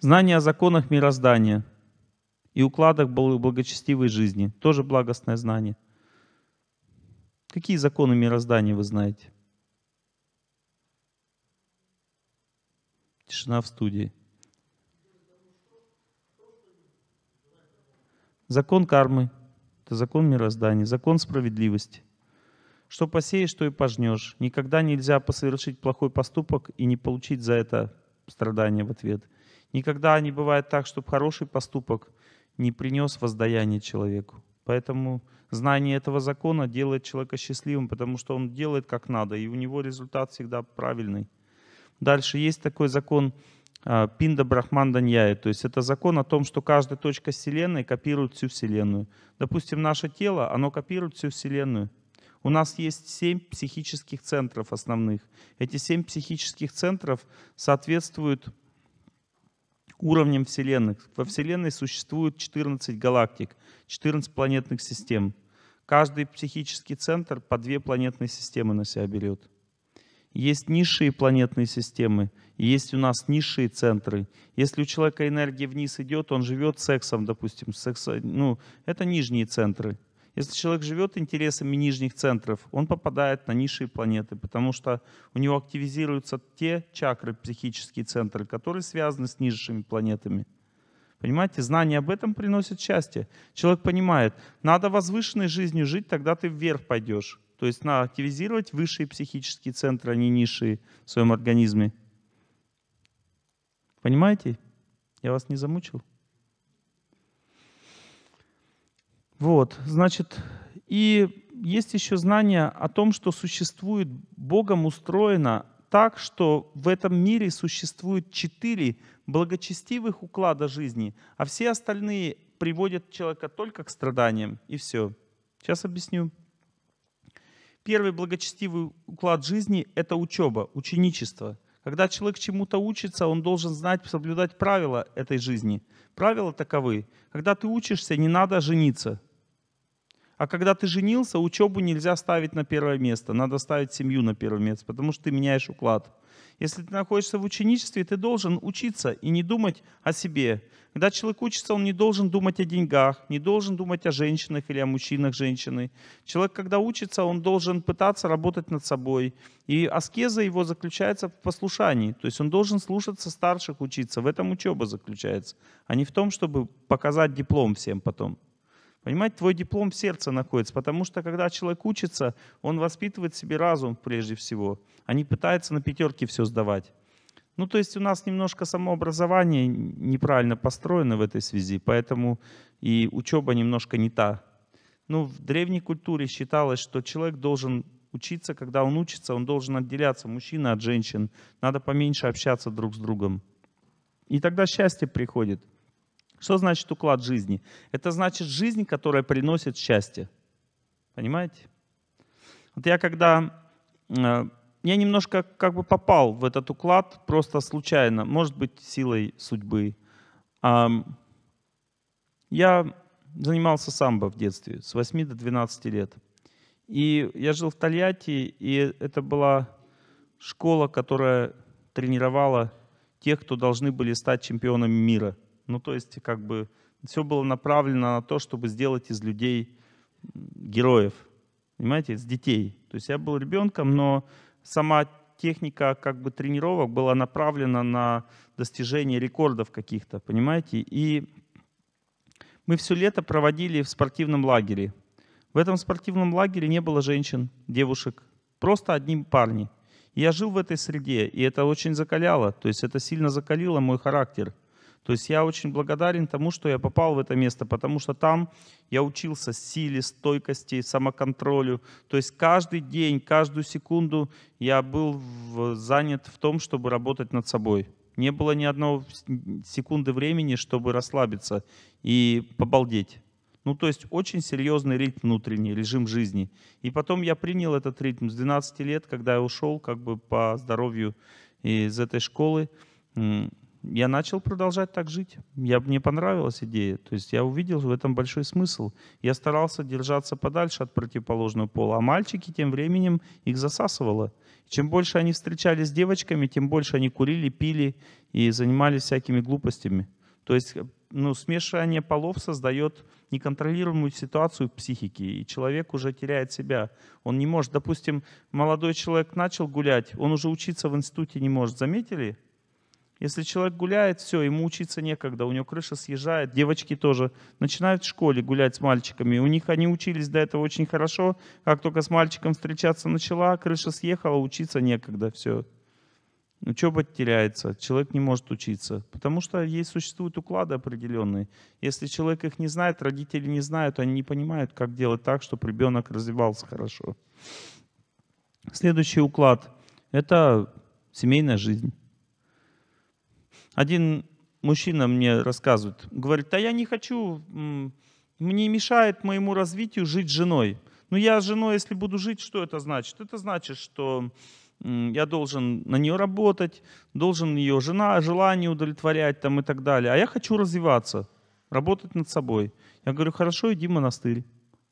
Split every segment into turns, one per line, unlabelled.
Знание о законах мироздания и укладах благочестивой жизни – тоже благостное знание. Какие законы мироздания вы знаете? Тишина в студии. Закон кармы – это закон мироздания, закон справедливости. Что посеешь, то и пожнешь. Никогда нельзя совершить плохой поступок и не получить за это страдания в ответ – Никогда не бывает так, чтобы хороший поступок не принес воздаяние человеку. Поэтому знание этого закона делает человека счастливым, потому что он делает как надо, и у него результат всегда правильный. Дальше есть такой закон а, Пинда Брахман Даньяи, то есть это закон о том, что каждая точка Вселенной копирует всю Вселенную. Допустим, наше тело, оно копирует всю Вселенную. У нас есть семь психических центров основных. Эти семь психических центров соответствуют уровням Вселенных. Во Вселенной существует 14 галактик, 14 планетных систем. Каждый психический центр по две планетные системы на себя берет. Есть низшие планетные системы, есть у нас низшие центры. Если у человека энергия вниз идет, он живет сексом, допустим, секс, ну, это нижние центры – если человек живет интересами нижних центров, он попадает на низшие планеты, потому что у него активизируются те чакры, психические центры, которые связаны с низшими планетами. Понимаете, знание об этом приносит счастье. Человек понимает, надо возвышенной жизнью жить, тогда ты вверх пойдешь. То есть надо активизировать высшие психические центры, а не низшие в своем организме. Понимаете? Я вас не замучил? Вот, значит, и есть еще знание о том, что существует, Богом устроено так, что в этом мире существует четыре благочестивых уклада жизни, а все остальные приводят человека только к страданиям, и все. Сейчас объясню. Первый благочестивый уклад жизни – это учеба, ученичество. Когда человек чему-то учится, он должен знать, соблюдать правила этой жизни. Правила таковы. Когда ты учишься, не надо жениться – а когда ты женился, учебу нельзя ставить на первое место. Надо ставить семью на первое место, потому что ты меняешь уклад. Если ты находишься в ученичестве, ты должен учиться и не думать о себе. Когда человек учится, он не должен думать о деньгах, не должен думать о женщинах или о мужчинах женщины. Человек, когда учится, он должен пытаться работать над собой. И аскеза его заключается в послушании. То есть он должен слушаться старших, учиться. В этом учеба заключается, а не в том, чтобы показать диплом всем потом. Понимаете, твой диплом в сердце находится, потому что когда человек учится, он воспитывает себе разум прежде всего, а не пытается на пятерки все сдавать. Ну, то есть у нас немножко самообразование неправильно построено в этой связи, поэтому и учеба немножко не та. Ну, в древней культуре считалось, что человек должен учиться, когда он учится, он должен отделяться, мужчина от женщин, надо поменьше общаться друг с другом. И тогда счастье приходит – что значит уклад жизни? Это значит жизнь, которая приносит счастье. Понимаете? Вот я когда... Э, я немножко как бы попал в этот уклад просто случайно, может быть, силой судьбы. Я занимался самбо в детстве с 8 до 12 лет. И я жил в Тольятти, и это была школа, которая тренировала тех, кто должны были стать чемпионами мира – ну, то есть, как бы, все было направлено на то, чтобы сделать из людей героев, понимаете, из детей. То есть я был ребенком, но сама техника как бы тренировок была направлена на достижение рекордов каких-то, понимаете. И мы все лето проводили в спортивном лагере. В этом спортивном лагере не было женщин, девушек, просто одни парни. я жил в этой среде, и это очень закаляло, то есть это сильно закалило мой характер – то есть я очень благодарен тому, что я попал в это место, потому что там я учился силе, стойкости, самоконтролю. То есть каждый день, каждую секунду я был в, занят в том, чтобы работать над собой. Не было ни одной секунды времени, чтобы расслабиться и побалдеть. Ну, то есть очень серьезный ритм внутренний, режим жизни. И потом я принял этот ритм с 12 лет, когда я ушел как бы по здоровью из этой школы я начал продолжать так жить. Я, мне понравилась идея. То есть я увидел в этом большой смысл. Я старался держаться подальше от противоположного пола, а мальчики тем временем их засасывало. Чем больше они встречались с девочками, тем больше они курили, пили и занимались всякими глупостями. То есть ну, смешивание полов создает неконтролируемую ситуацию в психике, и человек уже теряет себя. Он не может, допустим, молодой человек начал гулять, он уже учиться в институте не может. Заметили? Если человек гуляет, все, ему учиться некогда, у него крыша съезжает, девочки тоже начинают в школе гулять с мальчиками. У них они учились до этого очень хорошо, как только с мальчиком встречаться начала, крыша съехала, учиться некогда, все. Учеба ну, теряется, человек не может учиться, потому что есть существуют уклады определенные. Если человек их не знает, родители не знают, они не понимают, как делать так, чтобы ребенок развивался хорошо. Следующий уклад – это семейная жизнь. Один мужчина мне рассказывает, говорит, а я не хочу, мне мешает моему развитию жить с женой. Ну я с женой, если буду жить, что это значит? Это значит, что я должен на нее работать, должен ее жена, желание удовлетворять там и так далее. А я хочу развиваться, работать над собой. Я говорю, хорошо, иди в монастырь.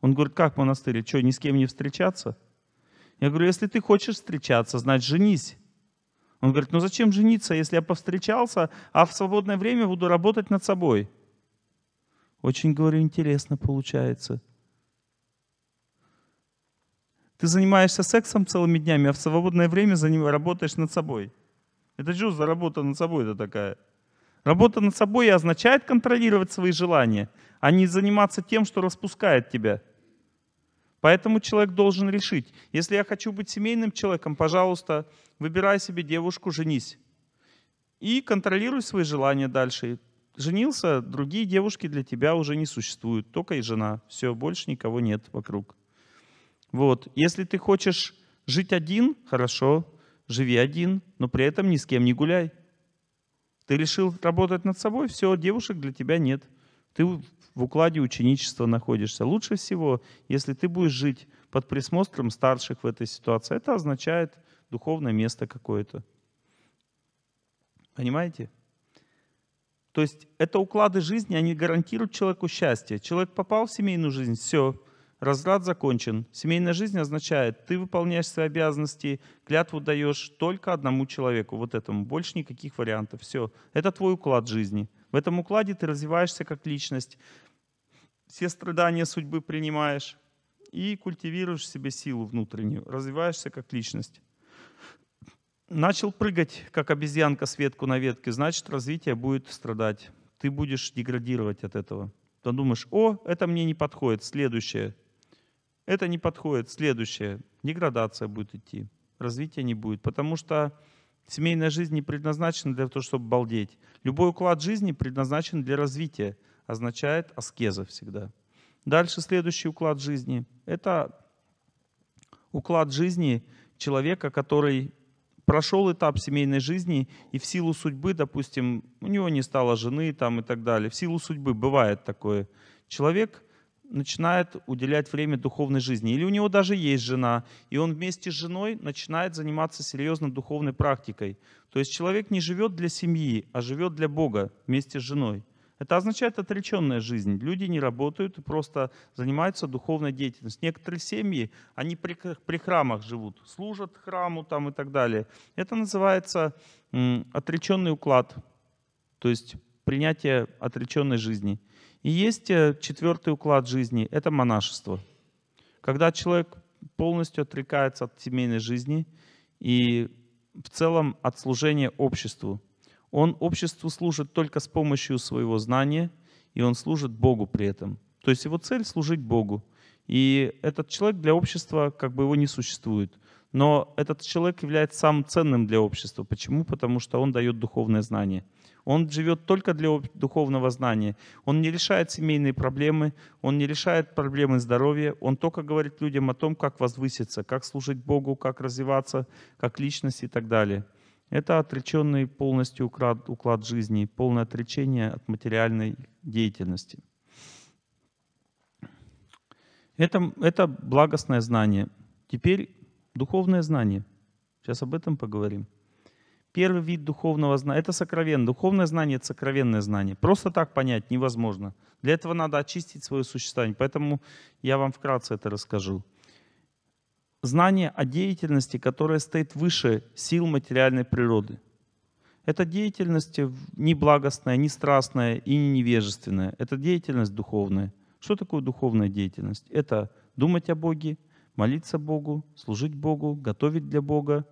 Он говорит, как в монастыре, что, ни с кем не встречаться? Я говорю, если ты хочешь встречаться, значит, женись. Он говорит, ну зачем жениться, если я повстречался, а в свободное время буду работать над собой? Очень, говорю, интересно получается. Ты занимаешься сексом целыми днями, а в свободное время за ним работаешь над собой. Это что за работа над собой это такая? Работа над собой и означает контролировать свои желания, а не заниматься тем, что распускает тебя – Поэтому человек должен решить. Если я хочу быть семейным человеком, пожалуйста, выбирай себе девушку, женись. И контролируй свои желания дальше. Женился, другие девушки для тебя уже не существуют. Только и жена. Все, больше никого нет вокруг. Вот. Если ты хочешь жить один, хорошо, живи один, но при этом ни с кем не гуляй. Ты решил работать над собой, все, девушек для тебя нет. Ты в укладе ученичества находишься. Лучше всего, если ты будешь жить под присмотром старших в этой ситуации. Это означает духовное место какое-то. Понимаете? То есть это уклады жизни, они гарантируют человеку счастье. Человек попал в семейную жизнь, все, разряд закончен. Семейная жизнь означает, ты выполняешь свои обязанности, клятву даешь только одному человеку, вот этому, больше никаких вариантов, все. Это твой уклад жизни. В этом укладе ты развиваешься как личность, все страдания судьбы принимаешь и культивируешь в себе силу внутреннюю, развиваешься как личность. Начал прыгать, как обезьянка с ветку на ветке, значит, развитие будет страдать. Ты будешь деградировать от этого. Ты думаешь, о, это мне не подходит, следующее. Это не подходит, следующее. Деградация будет идти, развития не будет, потому что семейная жизнь не предназначена для того, чтобы балдеть. Любой уклад жизни предназначен для развития – означает аскеза всегда. Дальше следующий уклад жизни. Это уклад жизни человека, который прошел этап семейной жизни и в силу судьбы, допустим, у него не стало жены там и так далее. В силу судьбы бывает такое. Человек начинает уделять время духовной жизни. Или у него даже есть жена, и он вместе с женой начинает заниматься серьезно духовной практикой. То есть человек не живет для семьи, а живет для Бога вместе с женой. Это означает отреченная жизнь. Люди не работают и просто занимаются духовной деятельностью. Некоторые семьи, они при, при храмах живут, служат храму там и так далее. Это называется м, отреченный уклад, то есть принятие отреченной жизни. И есть э, четвертый уклад жизни — это монашество. Когда человек полностью отрекается от семейной жизни и в целом от служения обществу. Он обществу служит только с помощью своего знания, и он служит Богу при этом. То есть его цель — служить Богу. И этот человек для общества, как бы его не существует. Но этот человек является самым ценным для общества. Почему? Потому что он дает духовное знание. Он живет только для духовного знания. Он не решает семейные проблемы, он не решает проблемы здоровья. Он только говорит людям о том, как возвыситься, как служить Богу, как развиваться, как личность и так далее. Это отреченный полностью уклад, жизни, полное отречение от материальной деятельности. Это, это благостное знание. Теперь духовное знание. Сейчас об этом поговорим. Первый вид духовного знания — это сокровенное. Духовное знание — это сокровенное знание. Просто так понять невозможно. Для этого надо очистить свое существование. Поэтому я вам вкратце это расскажу знание о деятельности, которая стоит выше сил материальной природы. Это деятельность не благостная, не страстная и не невежественная. Это деятельность духовная. Что такое духовная деятельность? Это думать о Боге, молиться Богу, служить Богу, готовить для Бога,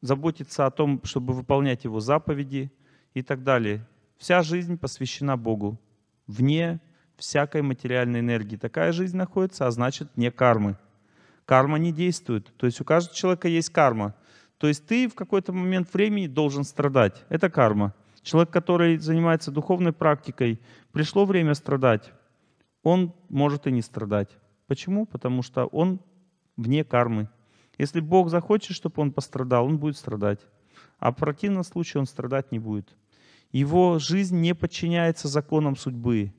заботиться о том, чтобы выполнять Его заповеди и так далее. Вся жизнь посвящена Богу, вне всякой материальной энергии. Такая жизнь находится, а значит, вне кармы. Карма не действует. То есть у каждого человека есть карма. То есть ты в какой-то момент времени должен страдать. Это карма. Человек, который занимается духовной практикой, пришло время страдать, он может и не страдать. Почему? Потому что он вне кармы. Если Бог захочет, чтобы он пострадал, он будет страдать. А в противном случае он страдать не будет. Его жизнь не подчиняется законам судьбы.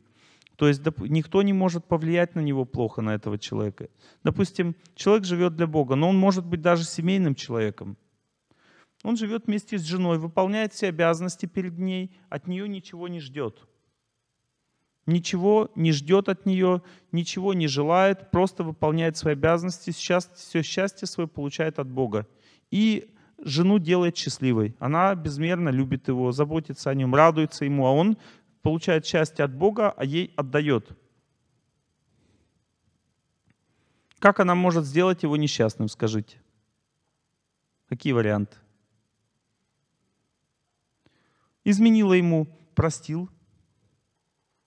То есть доп- никто не может повлиять на него плохо, на этого человека. Допустим, человек живет для Бога, но он может быть даже семейным человеком. Он живет вместе с женой, выполняет все обязанности перед ней, от нее ничего не ждет. Ничего не ждет от нее, ничего не желает, просто выполняет свои обязанности, сейчас все счастье свое получает от Бога. И жену делает счастливой. Она безмерно любит его, заботится о нем, радуется ему, а он получает счастье от Бога, а ей отдает. Как она может сделать его несчастным, скажите? Какие варианты? Изменила ему, простил.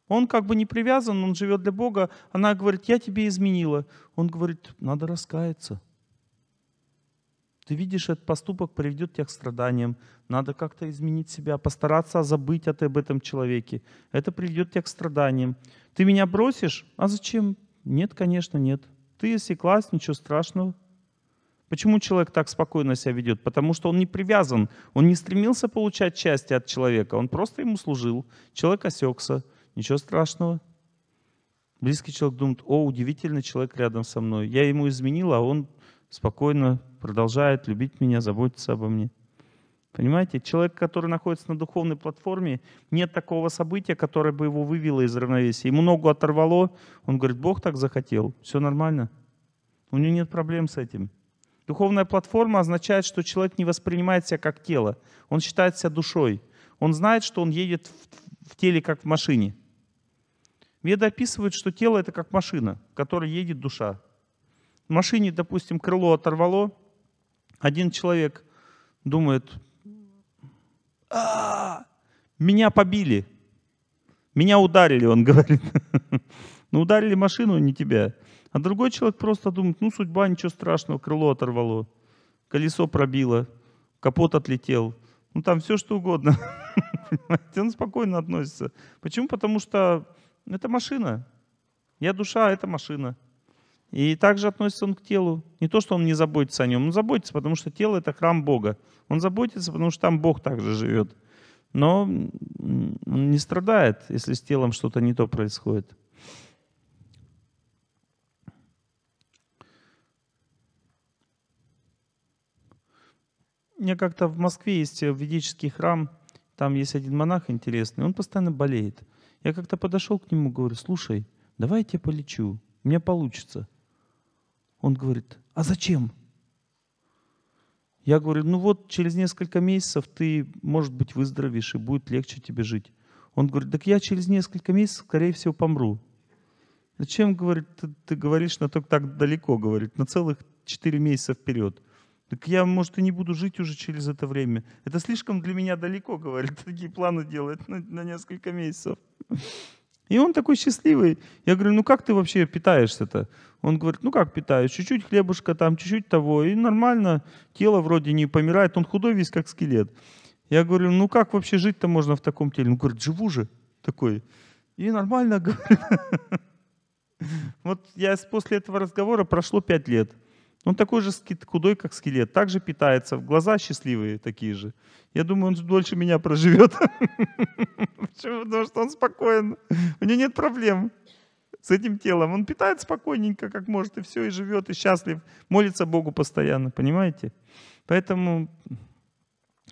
Он как бы не привязан, он живет для Бога. Она говорит, я тебе изменила. Он говорит, надо раскаяться. Ты видишь, этот поступок приведет тебя к страданиям. Надо как-то изменить себя, постараться забыть об этом человеке. Это приведет тебя к страданиям. Ты меня бросишь? А зачем? Нет, конечно, нет. Ты если класс, ничего страшного. Почему человек так спокойно себя ведет? Потому что он не привязан, он не стремился получать счастье от человека, он просто ему служил. Человек осекся, ничего страшного. Близкий человек думает, о, удивительно, человек рядом со мной. Я ему изменил, а он спокойно продолжает любить меня, заботиться обо мне. Понимаете, человек, который находится на духовной платформе, нет такого события, которое бы его вывело из равновесия. Ему ногу оторвало, он говорит, Бог так захотел, все нормально. У него нет проблем с этим. Духовная платформа означает, что человек не воспринимает себя как тело, он считает себя душой. Он знает, что он едет в, в теле, как в машине. Веда описывают, что тело это как машина, в которой едет душа. В машине, допустим, крыло оторвало, один человек думает, а -а -а, меня побили, меня ударили, он говорит. Ну, ударили машину, не тебя. А другой человек просто думает, ну, судьба, ничего страшного, крыло оторвало, колесо пробило, капот отлетел. Ну, там все что угодно. Он спокойно относится. Почему? Потому что это машина. Я душа, а это машина. И также относится он к телу. Не то, что он не заботится о нем, он заботится, потому что тело — это храм Бога. Он заботится, потому что там Бог также живет. Но он не страдает, если с телом что-то не то происходит. У меня как-то в Москве есть ведический храм, там есть один монах интересный, он постоянно болеет. Я как-то подошел к нему, говорю, слушай, давай я тебя полечу, у меня получится. Он говорит, а зачем? Я говорю, ну вот через несколько месяцев ты, может быть, выздоровеешь и будет легче тебе жить. Он говорит, так я через несколько месяцев, скорее всего, помру. Зачем, говорит, ты, ты говоришь на только так далеко, говорит, на целых 4 месяца вперед. Так я, может, и не буду жить уже через это время. Это слишком для меня далеко, говорит, такие планы делать на, на несколько месяцев. И он такой счастливый. Я говорю, ну как ты вообще питаешься-то? Он говорит, ну как питаюсь, чуть-чуть хлебушка там, чуть-чуть того, и нормально, тело вроде не помирает, он худой весь, как скелет. Я говорю, ну как вообще жить-то можно в таком теле? Он говорит, живу же такой. И нормально, говорит. Вот я после этого разговора прошло пять лет – он такой же худой, как скелет, также питается, глаза счастливые такие же. Я думаю, он дольше меня проживет. Почему? Потому что он спокоен. У него нет проблем с этим телом. Он питает спокойненько, как может, и все, и живет, и счастлив. Молится Богу постоянно, понимаете? Поэтому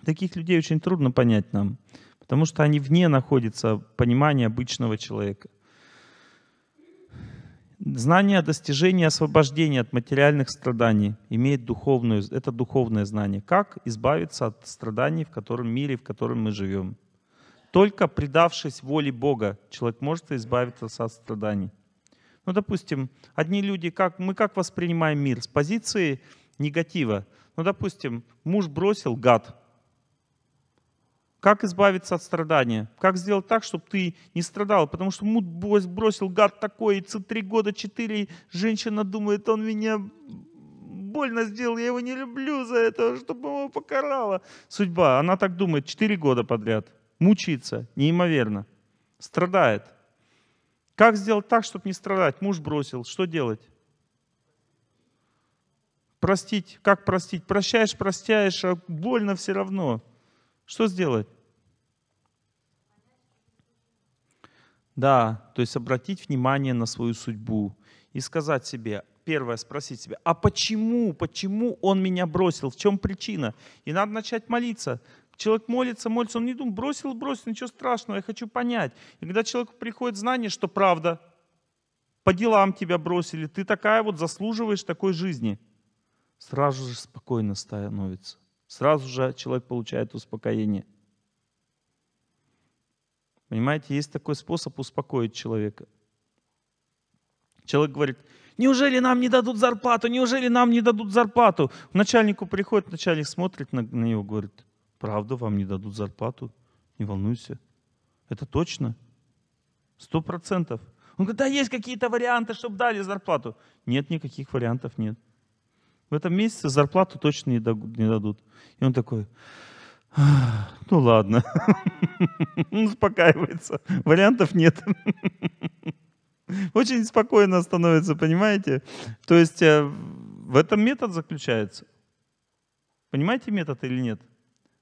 таких людей очень трудно понять нам, потому что они вне находятся понимания обычного человека. Знание достижения освобождения от материальных страданий имеет духовную, это духовное знание. Как избавиться от страданий в котором мире, в котором мы живем? Только предавшись воле Бога, человек может избавиться от страданий. Ну, допустим, одни люди, как, мы как воспринимаем мир? С позиции негатива. Ну, допустим, муж бросил, гад. Как избавиться от страдания? Как сделать так, чтобы ты не страдал? Потому что муд бросил гад такой, и три года, четыре, женщина думает, он меня больно сделал, я его не люблю за это, чтобы его покарала. Судьба, она так думает, четыре года подряд. Мучится, неимоверно. Страдает. Как сделать так, чтобы не страдать? Муж бросил, что делать? Простить, как простить? Прощаешь, простяешь, а больно все равно. Что сделать? Да, то есть обратить внимание на свою судьбу и сказать себе, первое, спросить себя, а почему, почему он меня бросил, в чем причина? И надо начать молиться. Человек молится, молится, он не думает, бросил, бросил, ничего страшного, я хочу понять. И когда человеку приходит знание, что правда, по делам тебя бросили, ты такая вот заслуживаешь такой жизни, сразу же спокойно становится. Сразу же человек получает успокоение – Понимаете, есть такой способ успокоить человека. Человек говорит, неужели нам не дадут зарплату, неужели нам не дадут зарплату? К начальнику приходит, начальник смотрит на, на него, говорит, правда, вам не дадут зарплату, не волнуйся. Это точно? Сто процентов. Он говорит, да есть какие-то варианты, чтобы дали зарплату. Нет, никаких вариантов нет. В этом месяце зарплату точно не дадут. И он такой, Ну ладно. Ну, успокаивается. Вариантов нет. Очень спокойно становится, понимаете? То есть э, в этом метод заключается. Понимаете метод или нет?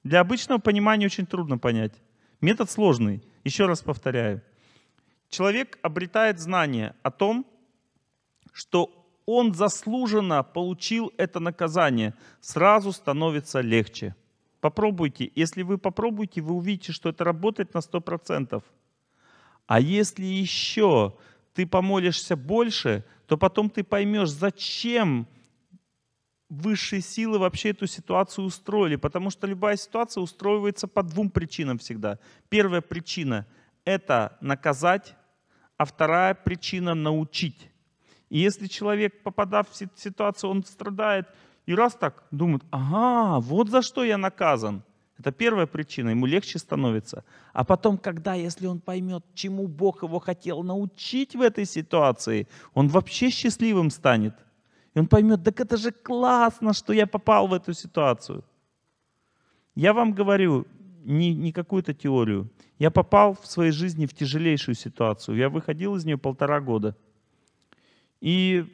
Для обычного понимания очень трудно понять. Метод сложный. Еще раз повторяю. Человек обретает знание о том, что он заслуженно получил это наказание. Сразу становится легче. Попробуйте. Если вы попробуете, вы увидите, что это работает на 100%. А если еще ты помолишься больше, то потом ты поймешь, зачем высшие силы вообще эту ситуацию устроили. Потому что любая ситуация устроивается по двум причинам всегда. Первая причина — это наказать, а вторая причина — научить. И если человек, попадав в ситуацию, он страдает — и раз так думают, ага, вот за что я наказан. Это первая причина, ему легче становится. А потом, когда, если он поймет, чему Бог его хотел научить в этой ситуации, он вообще счастливым станет. И он поймет, так это же классно, что я попал в эту ситуацию. Я вам говорю не, не какую-то теорию. Я попал в своей жизни в тяжелейшую ситуацию. Я выходил из нее полтора года. И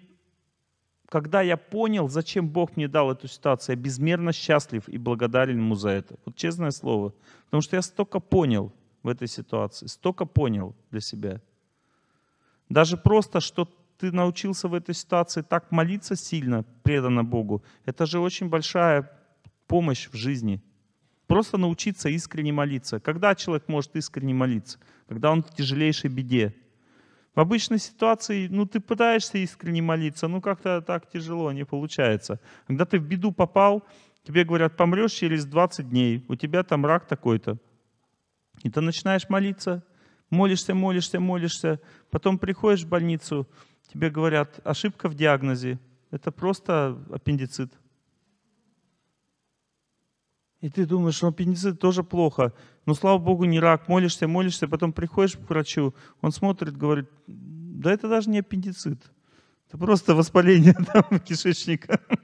когда я понял, зачем Бог мне дал эту ситуацию, я безмерно счастлив и благодарен Ему за это. Вот честное слово. Потому что я столько понял в этой ситуации, столько понял для себя. Даже просто, что ты научился в этой ситуации так молиться сильно, преданно Богу, это же очень большая помощь в жизни. Просто научиться искренне молиться. Когда человек может искренне молиться? Когда он в тяжелейшей беде, в обычной ситуации, ну, ты пытаешься искренне молиться, ну, как-то так тяжело, не получается. Когда ты в беду попал, тебе говорят, помрешь через 20 дней, у тебя там рак такой-то. И ты начинаешь молиться, молишься, молишься, молишься, потом приходишь в больницу, тебе говорят, ошибка в диагнозе, это просто аппендицит. И ты думаешь, ну аппендицит тоже плохо, но «Ну, слава богу не рак, молишься, молишься, потом приходишь к врачу, он смотрит, говорит, да это даже не аппендицит, это просто воспаление там, кишечника.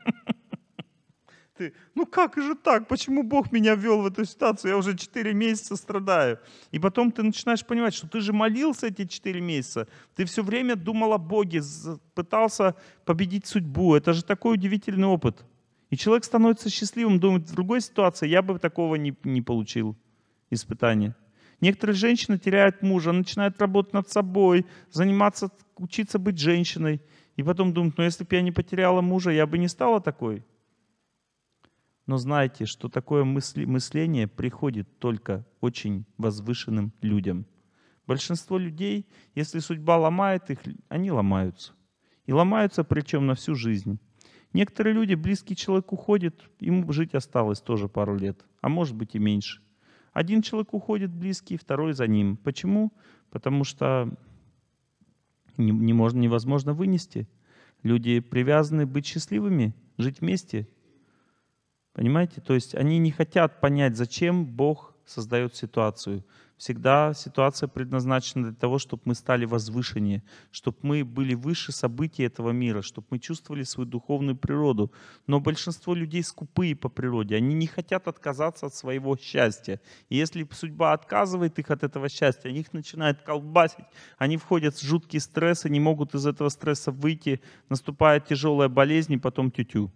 Ты, ну как же так, почему Бог меня ввел в эту ситуацию, я уже 4 месяца страдаю. И потом ты начинаешь понимать, что ты же молился эти 4 месяца, ты все время думал о Боге, пытался победить судьбу, это же такой удивительный опыт. И человек становится счастливым, думает, в другой ситуации я бы такого не, не получил испытания. Некоторые женщины теряют мужа, начинают работать над собой, заниматься, учиться быть женщиной. И потом думают, ну если бы я не потеряла мужа, я бы не стала такой. Но знаете, что такое мысли, мышление приходит только очень возвышенным людям. Большинство людей, если судьба ломает их, они ломаются. И ломаются причем на всю жизнь. Некоторые люди, близкий человек уходит, ему жить осталось тоже пару лет, а может быть и меньше. Один человек уходит близкий, второй за ним. Почему? Потому что не, не можно, невозможно вынести. Люди привязаны быть счастливыми, жить вместе. Понимаете? То есть они не хотят понять, зачем Бог создает ситуацию. Всегда ситуация предназначена для того, чтобы мы стали возвышеннее, чтобы мы были выше событий этого мира, чтобы мы чувствовали свою духовную природу. Но большинство людей скупые по природе, они не хотят отказаться от своего счастья. И если судьба отказывает их от этого счастья, они их начинают колбасить, они входят в жуткий стресс и не могут из этого стресса выйти, наступает тяжелая болезнь и потом тю-тю.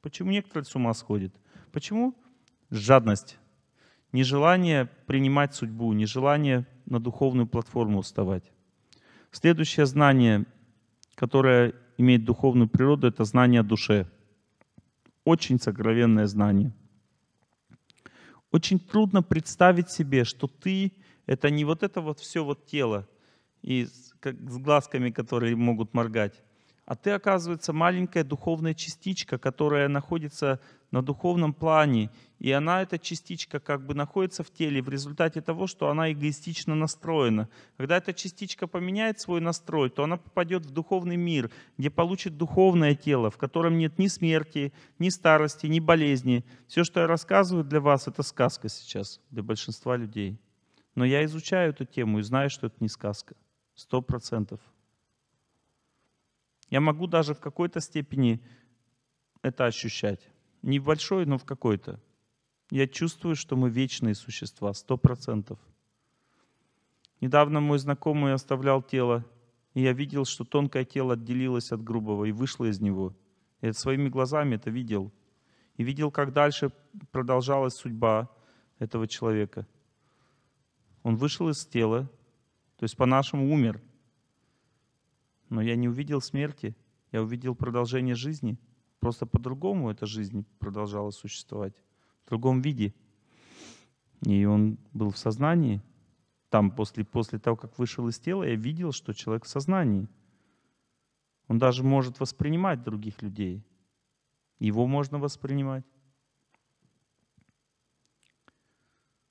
Почему некоторые с ума сходят? Почему? Жадность Нежелание принимать судьбу, нежелание на духовную платформу вставать. Следующее знание, которое имеет духовную природу, это знание о душе. Очень сокровенное знание. Очень трудно представить себе, что ты — это не вот это вот все вот тело и с, как, с глазками, которые могут моргать, а ты, оказывается, маленькая духовная частичка, которая находится на духовном плане. И она, эта частичка, как бы находится в теле в результате того, что она эгоистично настроена. Когда эта частичка поменяет свой настрой, то она попадет в духовный мир, где получит духовное тело, в котором нет ни смерти, ни старости, ни болезни. Все, что я рассказываю для вас, это сказка сейчас для большинства людей. Но я изучаю эту тему и знаю, что это не сказка. Сто процентов. Я могу даже в какой-то степени это ощущать. Не в большой, но в какой-то. Я чувствую, что мы вечные существа, сто процентов. Недавно мой знакомый оставлял тело, и я видел, что тонкое тело отделилось от грубого и вышло из него. Я своими глазами это видел. И видел, как дальше продолжалась судьба этого человека. Он вышел из тела, то есть по-нашему умер – но я не увидел смерти, я увидел продолжение жизни. Просто по-другому эта жизнь продолжала существовать, в другом виде. И он был в сознании. Там, после, после того, как вышел из тела, я видел, что человек в сознании. Он даже может воспринимать других людей. Его можно воспринимать.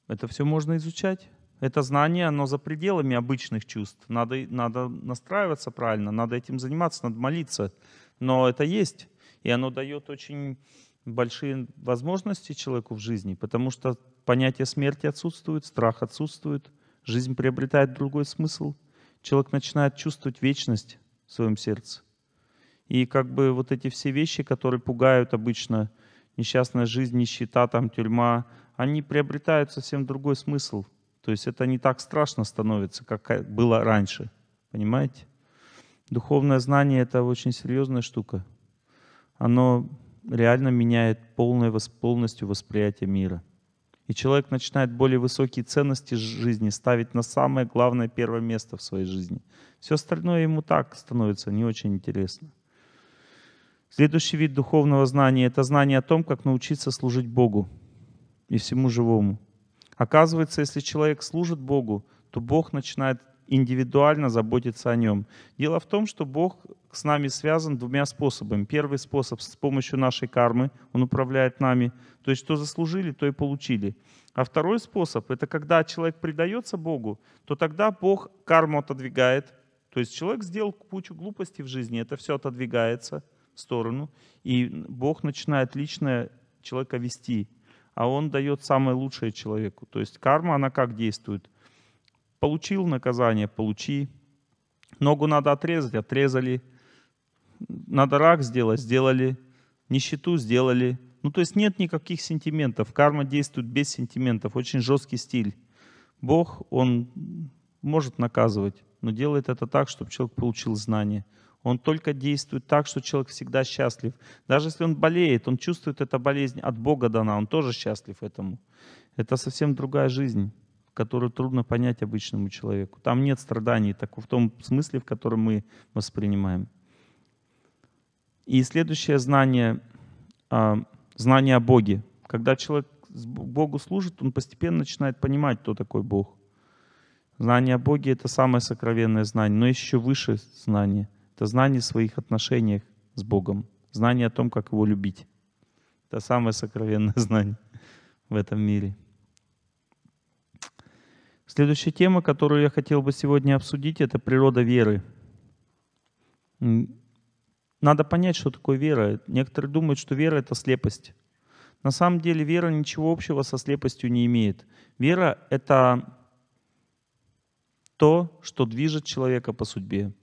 Это все можно изучать это знание, оно за пределами обычных чувств. Надо, надо настраиваться правильно, надо этим заниматься, надо молиться. Но это есть, и оно дает очень большие возможности человеку в жизни, потому что понятие смерти отсутствует, страх отсутствует, жизнь приобретает другой смысл. Человек начинает чувствовать вечность в своем сердце. И как бы вот эти все вещи, которые пугают обычно, несчастная жизнь, нищета, там, тюрьма, они приобретают совсем другой смысл – то есть это не так страшно становится, как было раньше. Понимаете? Духовное знание — это очень серьезная штука. Оно реально меняет полное, полностью восприятие мира. И человек начинает более высокие ценности жизни ставить на самое главное первое место в своей жизни. Все остальное ему так становится не очень интересно. Следующий вид духовного знания — это знание о том, как научиться служить Богу и всему живому — Оказывается, если человек служит Богу, то Бог начинает индивидуально заботиться о нем. Дело в том, что Бог с нами связан двумя способами. Первый способ — с помощью нашей кармы, Он управляет нами. То есть, что заслужили, то и получили. А второй способ — это когда человек предается Богу, то тогда Бог карму отодвигает. То есть человек сделал кучу глупостей в жизни, это все отодвигается в сторону, и Бог начинает личное человека вести а он дает самое лучшее человеку. То есть карма, она как действует? Получил наказание, получи. Ногу надо отрезать, отрезали. Надо рак сделать, сделали. Нищету сделали. Ну, то есть нет никаких сентиментов. Карма действует без сентиментов. Очень жесткий стиль. Бог, он может наказывать, но делает это так, чтобы человек получил знание. Он только действует так, что человек всегда счастлив. Даже если он болеет, он чувствует, эта болезнь от Бога дана, он тоже счастлив этому. Это совсем другая жизнь, которую трудно понять обычному человеку. Там нет страданий, так в том смысле, в котором мы воспринимаем. И следующее знание, а, знание о Боге. Когда человек Богу служит, он постепенно начинает понимать, кто такой Бог. Знание о Боге — это самое сокровенное знание, но еще выше знание — это знание о своих отношениях с Богом, знание о том, как Его любить. Это самое сокровенное знание в этом мире. Следующая тема, которую я хотел бы сегодня обсудить, это природа веры. Надо понять, что такое вера. Некоторые думают, что вера — это слепость. На самом деле вера ничего общего со слепостью не имеет. Вера — это то, что движет человека по судьбе.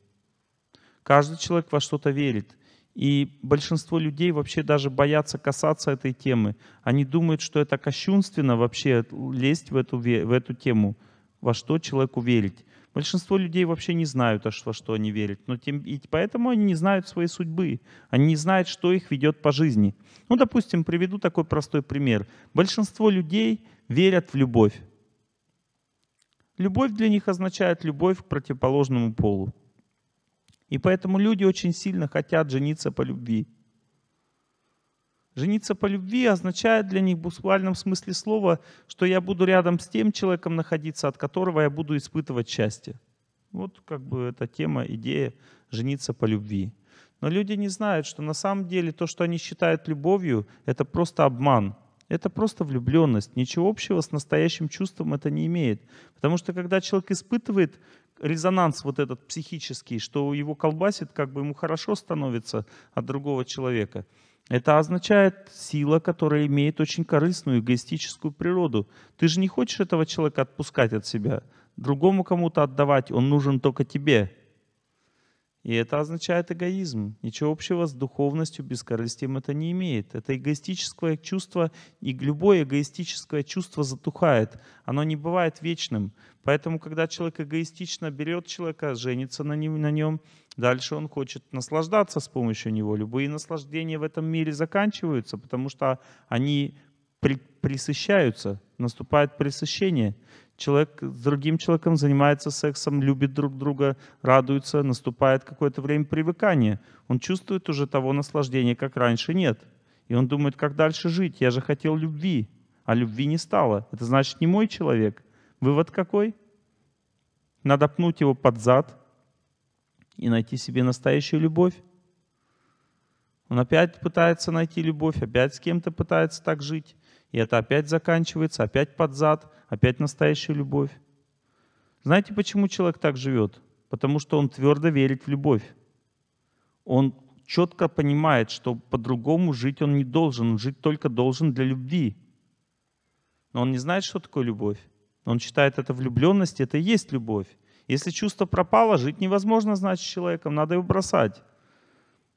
Каждый человек во что-то верит. И большинство людей вообще даже боятся касаться этой темы. Они думают, что это кощунственно вообще лезть в эту, в эту тему, во что человеку верить. Большинство людей вообще не знают, аж во что они верят. Но тем, и поэтому они не знают своей судьбы. Они не знают, что их ведет по жизни. Ну, допустим, приведу такой простой пример. Большинство людей верят в любовь. Любовь для них означает любовь к противоположному полу. И поэтому люди очень сильно хотят жениться по любви. Жениться по любви означает для них в буквальном смысле слова, что я буду рядом с тем человеком находиться, от которого я буду испытывать счастье. Вот как бы эта тема, идея жениться по любви. Но люди не знают, что на самом деле то, что они считают любовью, это просто обман. Это просто влюбленность. Ничего общего с настоящим чувством это не имеет. Потому что когда человек испытывает резонанс вот этот психический, что его колбасит, как бы ему хорошо становится от другого человека. Это означает сила, которая имеет очень корыстную эгоистическую природу. Ты же не хочешь этого человека отпускать от себя, другому кому-то отдавать, он нужен только тебе. И это означает эгоизм. Ничего общего с духовностью, бескорыстием это не имеет. Это эгоистическое чувство, и любое эгоистическое чувство затухает. Оно не бывает вечным. Поэтому, когда человек эгоистично берет человека, женится на нем, на нем, дальше он хочет наслаждаться с помощью него. Любые наслаждения в этом мире заканчиваются, потому что они при, присыщаются, наступает пресыщение человек с другим человеком занимается сексом, любит друг друга, радуется, наступает какое-то время привыкания. Он чувствует уже того наслаждения, как раньше нет. И он думает, как дальше жить? Я же хотел любви, а любви не стало. Это значит не мой человек. Вывод какой? Надо пнуть его под зад и найти себе настоящую любовь. Он опять пытается найти любовь, опять с кем-то пытается так жить. И это опять заканчивается, опять под зад, опять настоящая любовь. Знаете, почему человек так живет? Потому что он твердо верит в любовь. Он четко понимает, что по-другому жить он не должен, он жить только должен для любви. Но он не знает, что такое любовь. Он считает это влюбленность, это и есть любовь. Если чувство пропало, жить невозможно, значит, человеком, надо его бросать.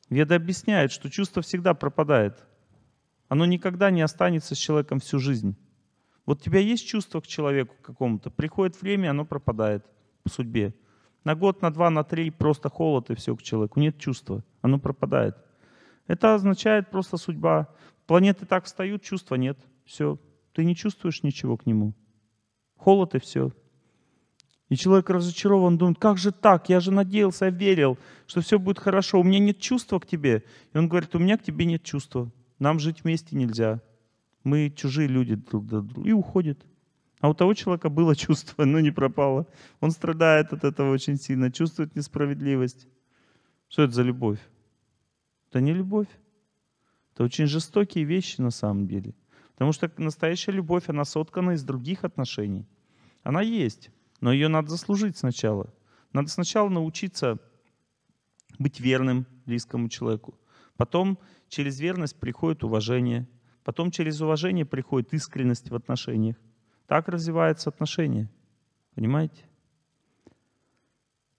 Веда объясняет, что чувство всегда пропадает оно никогда не останется с человеком всю жизнь. Вот у тебя есть чувство к человеку какому-то, приходит время, оно пропадает по судьбе. На год, на два, на три просто холод и все к человеку. Нет чувства, оно пропадает. Это означает просто судьба. Планеты так встают, чувства нет. Все, ты не чувствуешь ничего к нему. Холод и все. И человек разочарован, думает, как же так, я же надеялся, я верил, что все будет хорошо, у меня нет чувства к тебе. И он говорит, у меня к тебе нет чувства. Нам жить вместе нельзя. Мы чужие люди друг для друга. И уходит. А у того человека было чувство, но не пропало. Он страдает от этого очень сильно, чувствует несправедливость. Что это за любовь? Это не любовь. Это очень жестокие вещи на самом деле. Потому что настоящая любовь, она соткана из других отношений. Она есть, но ее надо заслужить сначала. Надо сначала научиться быть верным близкому человеку. Потом через верность приходит уважение. Потом через уважение приходит искренность в отношениях. Так развиваются отношения. Понимаете?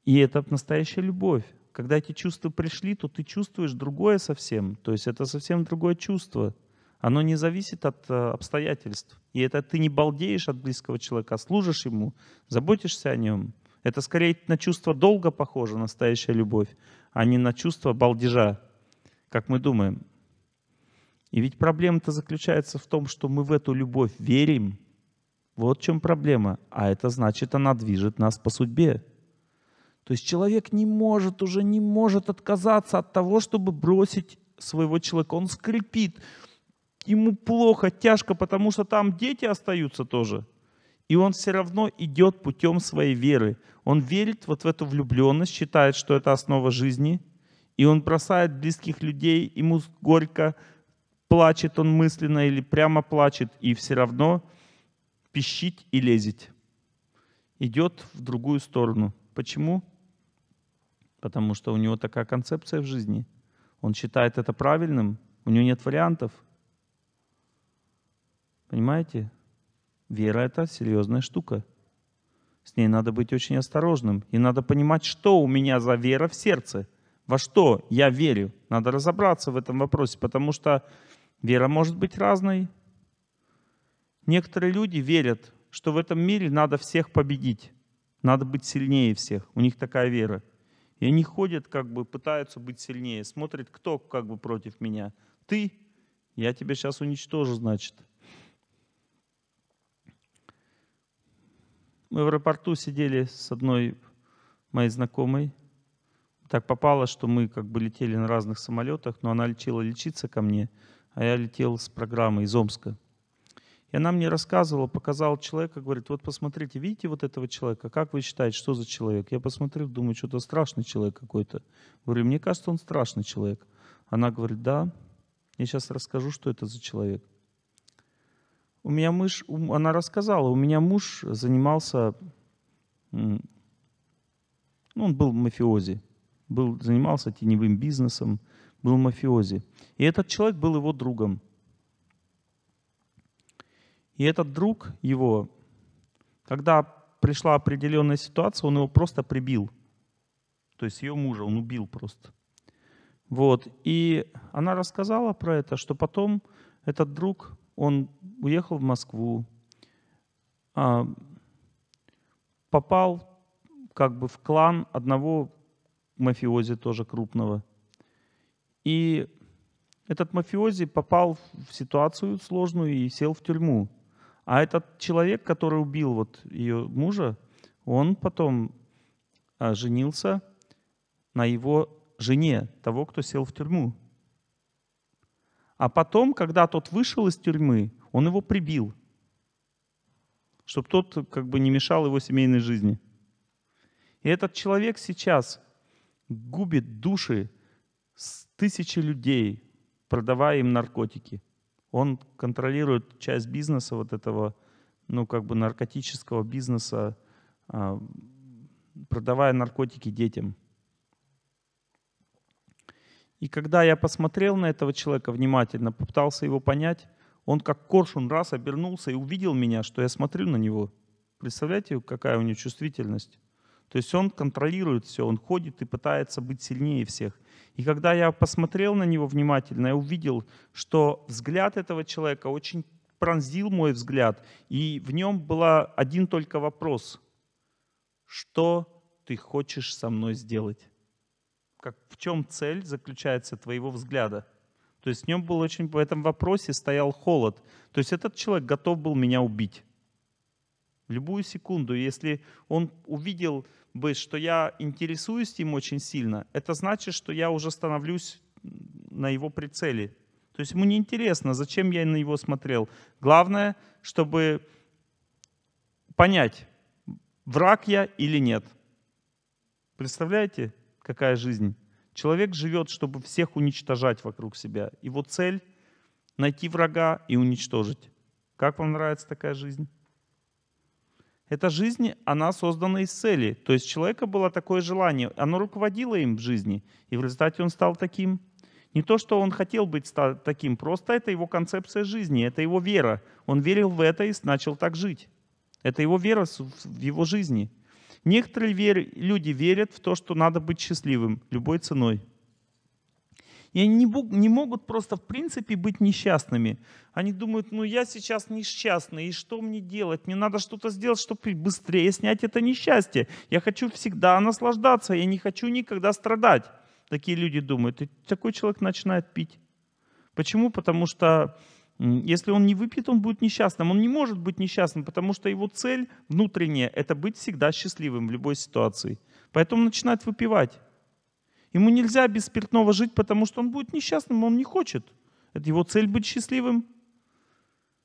И это настоящая любовь. Когда эти чувства пришли, то ты чувствуешь другое совсем. То есть это совсем другое чувство. Оно не зависит от э, обстоятельств. И это ты не балдеешь от близкого человека, а служишь ему, заботишься о нем. Это скорее на чувство долга похоже, настоящая любовь, а не на чувство балдежа как мы думаем. И ведь проблема-то заключается в том, что мы в эту любовь верим. Вот в чем проблема. А это значит, она движет нас по судьбе. То есть человек не может, уже не может отказаться от того, чтобы бросить своего человека. Он скрипит, ему плохо, тяжко, потому что там дети остаются тоже. И он все равно идет путем своей веры. Он верит вот в эту влюбленность, считает, что это основа жизни – и он бросает близких людей, ему горько, плачет он мысленно или прямо плачет, и все равно пищить и лезет. Идет в другую сторону. Почему? Потому что у него такая концепция в жизни. Он считает это правильным, у него нет вариантов. Понимаете? Вера — это серьезная штука. С ней надо быть очень осторожным. И надо понимать, что у меня за вера в сердце. Во что я верю? Надо разобраться в этом вопросе, потому что вера может быть разной. Некоторые люди верят, что в этом мире надо всех победить, надо быть сильнее всех. У них такая вера. И они ходят, как бы пытаются быть сильнее, смотрят, кто как бы против меня. Ты, я тебя сейчас уничтожу, значит. Мы в аэропорту сидели с одной моей знакомой, так попало, что мы как бы летели на разных самолетах, но она летела лечиться ко мне, а я летел с программы из Омска. И она мне рассказывала, показала человека, говорит, вот посмотрите, видите вот этого человека, как вы считаете, что за человек? Я посмотрел, думаю, что-то страшный человек какой-то. Говорю, мне кажется, он страшный человек. Она говорит, да, я сейчас расскажу, что это за человек. У меня муж, она рассказала, у меня муж занимался, ну, он был мафиози, был, занимался теневым бизнесом, был мафиози. И этот человек был его другом. И этот друг его, когда пришла определенная ситуация, он его просто прибил. То есть ее мужа он убил просто. Вот. И она рассказала про это, что потом этот друг, он уехал в Москву, а, попал как бы в клан одного мафиози тоже крупного. И этот мафиози попал в ситуацию сложную и сел в тюрьму. А этот человек, который убил вот ее мужа, он потом а, женился на его жене, того, кто сел в тюрьму. А потом, когда тот вышел из тюрьмы, он его прибил, чтобы тот как бы не мешал его семейной жизни. И этот человек сейчас губит души с тысячи людей, продавая им наркотики. Он контролирует часть бизнеса вот этого, ну, как бы наркотического бизнеса, а, продавая наркотики детям. И когда я посмотрел на этого человека внимательно, попытался его понять, он как коршун раз обернулся и увидел меня, что я смотрю на него. Представляете, какая у него чувствительность? То есть он контролирует все, он ходит и пытается быть сильнее всех. И когда я посмотрел на него внимательно, я увидел, что взгляд этого человека очень пронзил мой взгляд, и в нем был один только вопрос. Что ты хочешь со мной сделать? Как, в чем цель заключается твоего взгляда? То есть в нем был очень, в этом вопросе стоял холод. То есть этот человек готов был меня убить. В любую секунду, если он увидел бы, что я интересуюсь им очень сильно, это значит, что я уже становлюсь на его прицеле. То есть ему не интересно, зачем я на него смотрел. Главное, чтобы понять, враг я или нет. Представляете, какая жизнь? Человек живет, чтобы всех уничтожать вокруг себя. Его цель — найти врага и уничтожить. Как вам нравится такая жизнь? Эта жизнь, она создана из цели. То есть у человека было такое желание, оно руководило им в жизни, и в результате он стал таким. Не то, что он хотел быть таким, просто это его концепция жизни, это его вера. Он верил в это и начал так жить. Это его вера в его жизни. Некоторые люди верят в то, что надо быть счастливым любой ценой. И они не, бу- не могут просто в принципе быть несчастными. Они думают, ну я сейчас несчастный, и что мне делать? Мне надо что-то сделать, чтобы быстрее снять это несчастье. Я хочу всегда наслаждаться, я не хочу никогда страдать. Такие люди думают. И такой человек начинает пить. Почему? Потому что если он не выпьет, он будет несчастным. Он не может быть несчастным, потому что его цель внутренняя – это быть всегда счастливым в любой ситуации. Поэтому он начинает выпивать. Ему нельзя без спиртного жить, потому что он будет несчастным, он не хочет. Это его цель быть счастливым.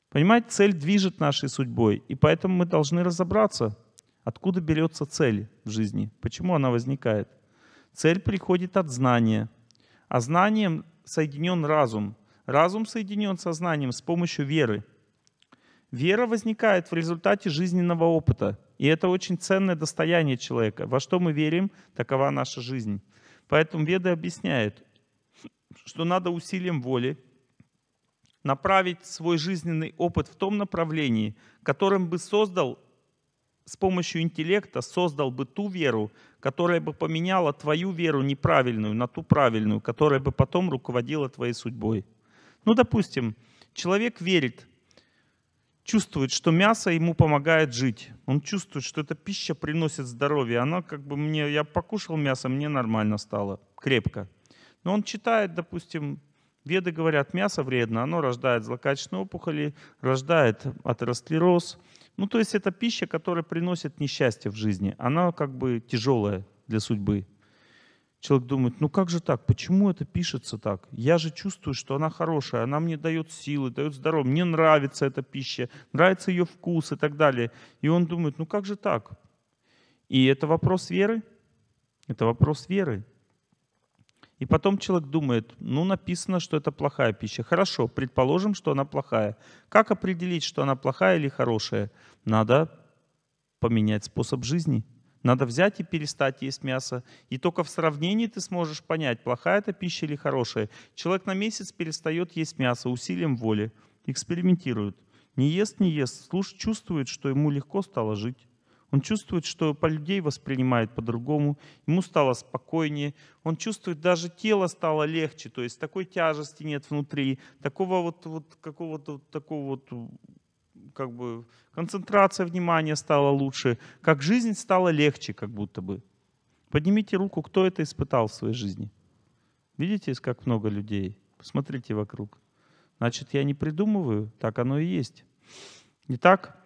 Понимаете, цель движет нашей судьбой. И поэтому мы должны разобраться, откуда берется цель в жизни, почему она возникает. Цель приходит от знания. А знанием соединен разум. Разум соединен со знанием с помощью веры. Вера возникает в результате жизненного опыта. И это очень ценное достояние человека. Во что мы верим, такова наша жизнь. Поэтому Веды объясняет, что надо усилием воли направить свой жизненный опыт в том направлении, которым бы создал с помощью интеллекта создал бы ту веру, которая бы поменяла твою веру неправильную на ту правильную, которая бы потом руководила твоей судьбой. Ну, допустим, человек верит чувствует, что мясо ему помогает жить. Он чувствует, что эта пища приносит здоровье. Она как бы мне, я покушал мясо, мне нормально стало, крепко. Но он читает, допустим, Веды говорят, мясо вредно, оно рождает злокачественные опухоли, рождает атеросклероз. Ну, то есть это пища, которая приносит несчастье в жизни. Она как бы тяжелая для судьбы. Человек думает, ну как же так, почему это пишется так? Я же чувствую, что она хорошая, она мне дает силы, дает здоровье, мне нравится эта пища, нравится ее вкус и так далее. И он думает, ну как же так? И это вопрос веры. Это вопрос веры. И потом человек думает, ну написано, что это плохая пища. Хорошо, предположим, что она плохая. Как определить, что она плохая или хорошая? Надо поменять способ жизни – надо взять и перестать есть мясо. И только в сравнении ты сможешь понять, плохая это пища или хорошая. Человек на месяц перестает есть мясо усилием воли, экспериментирует. Не ест, не ест, слуш, чувствует, что ему легко стало жить. Он чувствует, что по людей воспринимает по-другому, ему стало спокойнее, он чувствует, даже тело стало легче, то есть такой тяжести нет внутри, такого вот, вот, какого-то вот, такого вот как бы концентрация внимания стала лучше, как жизнь стала легче, как будто бы. Поднимите руку, кто это испытал в своей жизни. Видите, как много людей? Посмотрите вокруг. Значит, я не придумываю, так оно и есть. Не так?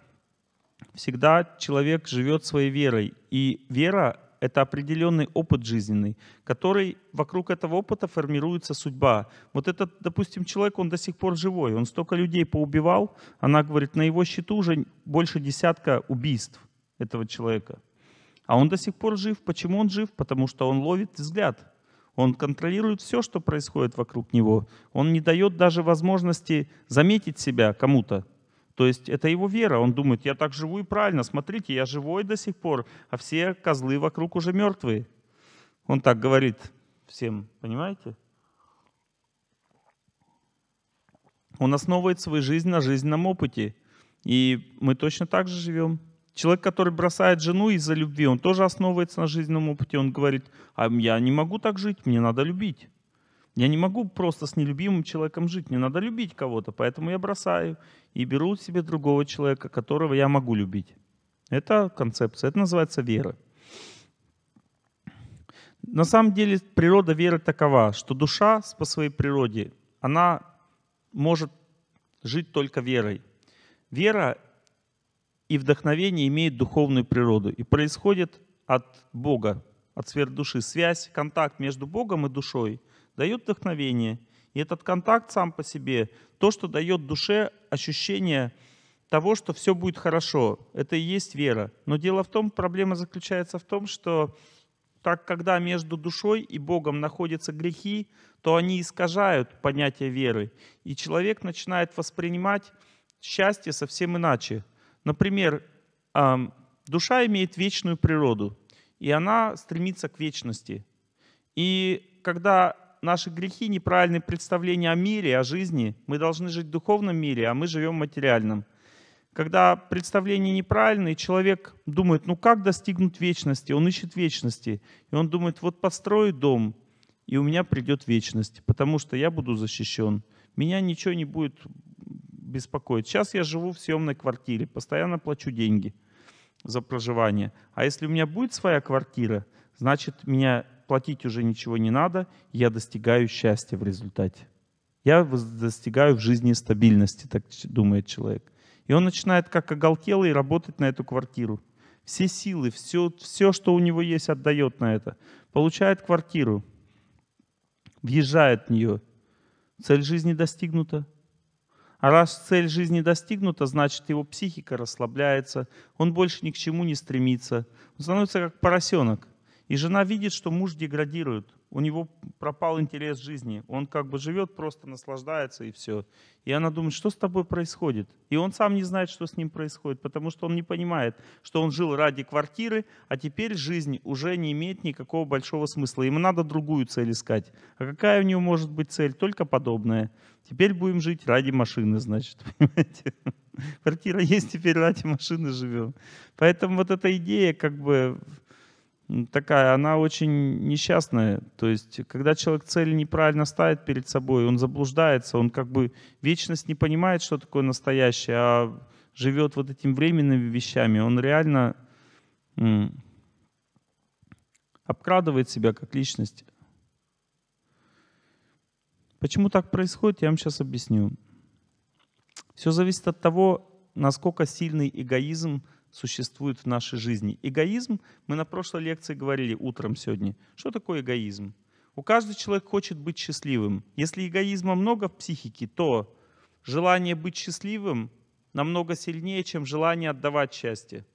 Всегда человек живет своей верой. И вера это определенный опыт жизненный, который вокруг этого опыта формируется судьба. Вот этот, допустим, человек, он до сих пор живой, он столько людей поубивал, она говорит, на его счету уже больше десятка убийств этого человека. А он до сих пор жив. Почему он жив? Потому что он ловит взгляд. Он контролирует все, что происходит вокруг него. Он не дает даже возможности заметить себя кому-то. То есть это его вера. Он думает, я так живу и правильно. Смотрите, я живой до сих пор, а все козлы вокруг уже мертвые. Он так говорит всем, понимаете? Он основывает свою жизнь на жизненном опыте. И мы точно так же живем. Человек, который бросает жену из-за любви, он тоже основывается на жизненном опыте. Он говорит, а я не могу так жить, мне надо любить. Я не могу просто с нелюбимым человеком жить. Мне надо любить кого-то, поэтому я бросаю и беру себе другого человека, которого я могу любить. Это концепция, это называется вера. На самом деле природа веры такова, что душа по своей природе, она может жить только верой. Вера и вдохновение имеют духовную природу и происходит от Бога, от сфер души. Связь, контакт между Богом и душой – дает вдохновение. И этот контакт сам по себе, то, что дает душе ощущение того, что все будет хорошо, это и есть вера. Но дело в том, проблема заключается в том, что так когда между душой и Богом находятся грехи, то они искажают понятие веры, и человек начинает воспринимать счастье совсем иначе. Например, душа имеет вечную природу, и она стремится к вечности. И когда наши грехи, неправильные представления о мире, о жизни. Мы должны жить в духовном мире, а мы живем в материальном. Когда представление неправильное человек думает, ну как достигнуть вечности? Он ищет вечности. И он думает, вот построю дом, и у меня придет вечность, потому что я буду защищен. Меня ничего не будет беспокоить. Сейчас я живу в съемной квартире, постоянно плачу деньги за проживание. А если у меня будет своя квартира, значит, меня платить уже ничего не надо, я достигаю счастья в результате. Я достигаю в жизни стабильности, так думает человек. И он начинает как оголтелый работать на эту квартиру. Все силы, все, все, что у него есть, отдает на это. Получает квартиру, въезжает в нее. Цель жизни достигнута. А раз цель жизни достигнута, значит его психика расслабляется, он больше ни к чему не стремится. Он становится как поросенок. И жена видит, что муж деградирует, у него пропал интерес жизни, он как бы живет, просто наслаждается и все. И она думает, что с тобой происходит? И он сам не знает, что с ним происходит, потому что он не понимает, что он жил ради квартиры, а теперь жизнь уже не имеет никакого большого смысла. Ему надо другую цель искать. А какая у него может быть цель? Только подобная. Теперь будем жить ради машины, значит, понимаете? Квартира есть, теперь ради машины живем. Поэтому вот эта идея как бы такая, она очень несчастная. То есть, когда человек цели неправильно ставит перед собой, он заблуждается, он как бы вечность не понимает, что такое настоящее, а живет вот этими временными вещами, он реально м- обкрадывает себя как личность. Почему так происходит, я вам сейчас объясню. Все зависит от того, насколько сильный эгоизм существует в нашей жизни. Эгоизм, мы на прошлой лекции говорили утром сегодня, что такое эгоизм? У каждого человека хочет быть счастливым. Если эгоизма много в психике, то желание быть счастливым намного сильнее, чем желание отдавать счастье.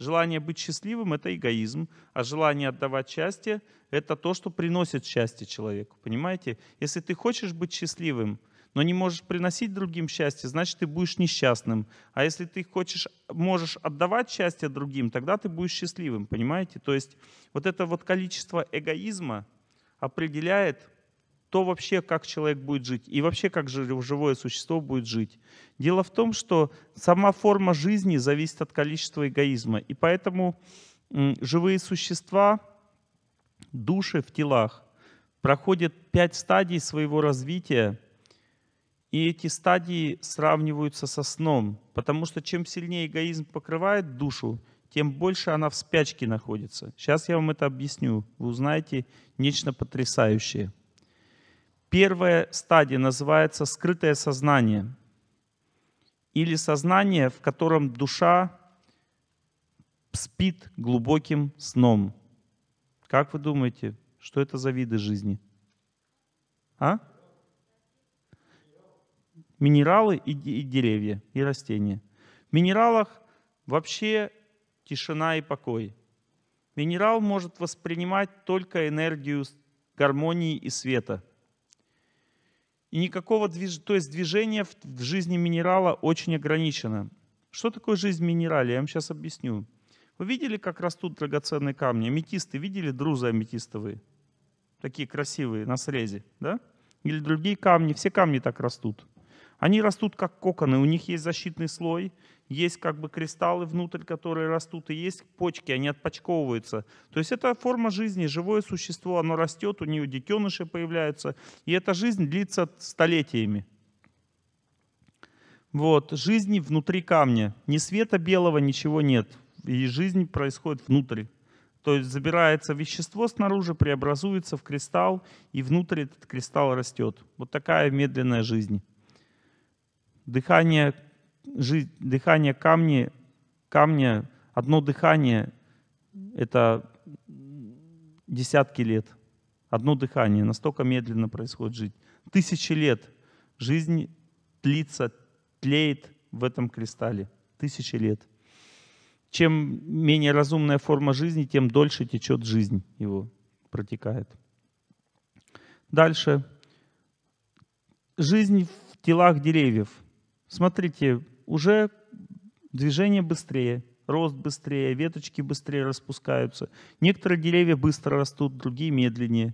Желание быть счастливым — это эгоизм, а желание отдавать счастье — это то, что приносит счастье человеку. Понимаете? Если ты хочешь быть счастливым — но не можешь приносить другим счастье, значит, ты будешь несчастным. А если ты хочешь, можешь отдавать счастье другим, тогда ты будешь счастливым, понимаете? То есть вот это вот количество эгоизма определяет то вообще, как человек будет жить и вообще, как живое существо будет жить. Дело в том, что сама форма жизни зависит от количества эгоизма, и поэтому живые существа, души в телах, проходят пять стадий своего развития – и эти стадии сравниваются со сном, потому что чем сильнее эгоизм покрывает душу, тем больше она в спячке находится. Сейчас я вам это объясню. Вы узнаете нечто потрясающее. Первая стадия называется скрытое сознание или сознание, в котором душа спит глубоким сном. Как вы думаете, что это за виды жизни? А? Минералы и, и деревья, и растения. В минералах вообще тишина и покой. Минерал может воспринимать только энергию гармонии и света. И никакого движения, то есть движение в, в жизни минерала очень ограничено. Что такое жизнь минерала? Я вам сейчас объясню. Вы видели, как растут драгоценные камни? Аметисты видели, друзы аметистовые? Такие красивые, на срезе, да? Или другие камни, все камни так растут. Они растут как коконы, у них есть защитный слой, есть как бы кристаллы внутрь, которые растут, и есть почки, они отпочковываются. То есть это форма жизни, живое существо, оно растет, у нее детеныши появляются, и эта жизнь длится столетиями. Вот, жизни внутри камня. Ни света белого, ничего нет. И жизнь происходит внутрь. То есть забирается вещество снаружи, преобразуется в кристалл, и внутрь этот кристалл растет. Вот такая медленная жизнь дыхание, жизнь, дыхание камни, камня, одно дыхание — это десятки лет. Одно дыхание, настолько медленно происходит жизнь. Тысячи лет жизнь тлится, тлеет в этом кристалле. Тысячи лет. Чем менее разумная форма жизни, тем дольше течет жизнь его, протекает. Дальше. Жизнь в телах деревьев — Смотрите, уже движение быстрее, рост быстрее, веточки быстрее распускаются. Некоторые деревья быстро растут, другие медленнее.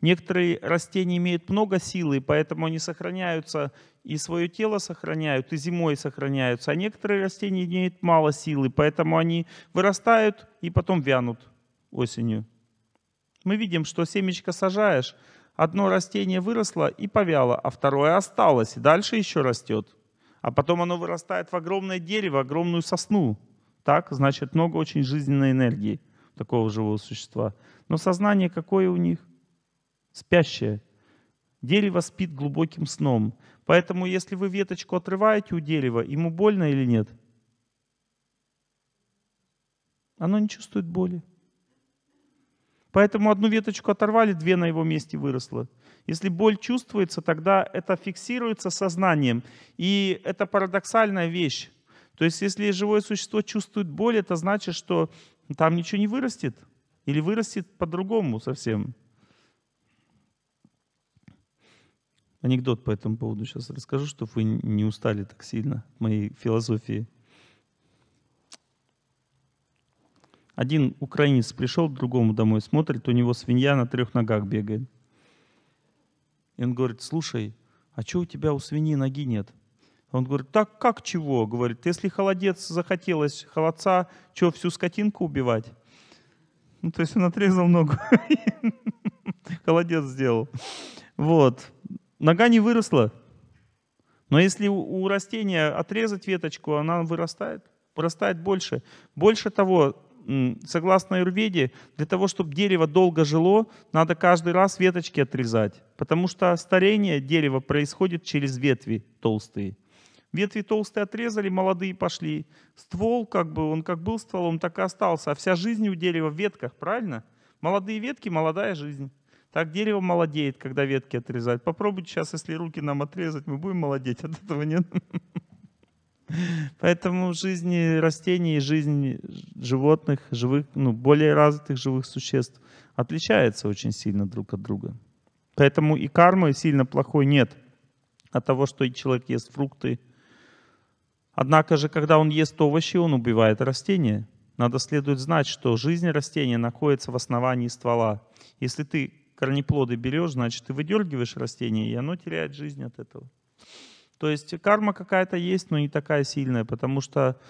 Некоторые растения имеют много силы, поэтому они сохраняются и свое тело сохраняют, и зимой сохраняются. А некоторые растения имеют мало силы, поэтому они вырастают и потом вянут осенью. Мы видим, что семечко сажаешь, одно растение выросло и повяло, а второе осталось, и дальше еще растет а потом оно вырастает в огромное дерево, огромную сосну. Так, значит, много очень жизненной энергии такого живого существа. Но сознание какое у них? Спящее. Дерево спит глубоким сном. Поэтому, если вы веточку отрываете у дерева, ему больно или нет? Оно не чувствует боли. Поэтому одну веточку оторвали, две на его месте выросло. Если боль чувствуется, тогда это фиксируется сознанием. И это парадоксальная вещь. То есть если живое существо чувствует боль, это значит, что там ничего не вырастет. Или вырастет по-другому совсем. Анекдот по этому поводу сейчас расскажу, чтобы вы не устали так сильно моей философии. Один украинец пришел к другому домой, смотрит, у него свинья на трех ногах бегает. И он говорит, слушай, а что у тебя у свиньи ноги нет? Он говорит, так как чего? Говорит, если холодец захотелось холодца, что, всю скотинку убивать? Ну, то есть он отрезал ногу. Холодец сделал. Вот. Нога не выросла. Но если у растения отрезать веточку, она вырастает, вырастает больше. Больше того, согласно Юрведе, для того, чтобы дерево долго жило, надо каждый раз веточки отрезать, потому что старение дерева происходит через ветви толстые. Ветви толстые отрезали, молодые пошли. Ствол, как бы, он как был стволом, так и остался. А вся жизнь у дерева в ветках, правильно? Молодые ветки, молодая жизнь. Так дерево молодеет, когда ветки отрезать. Попробуйте сейчас, если руки нам отрезать, мы будем молодеть от этого, нет? Поэтому жизнь растений жизнь животных, живых, ну, более развитых живых существ отличается очень сильно друг от друга. Поэтому и кармы сильно плохой нет от того, что человек ест фрукты. Однако же, когда он ест овощи, он убивает растения. Надо следует знать, что жизнь растения находится в основании ствола. Если ты корнеплоды берешь, значит, ты выдергиваешь растение, и оно теряет жизнь от этого. То есть карма какая-то есть, но не такая сильная, потому что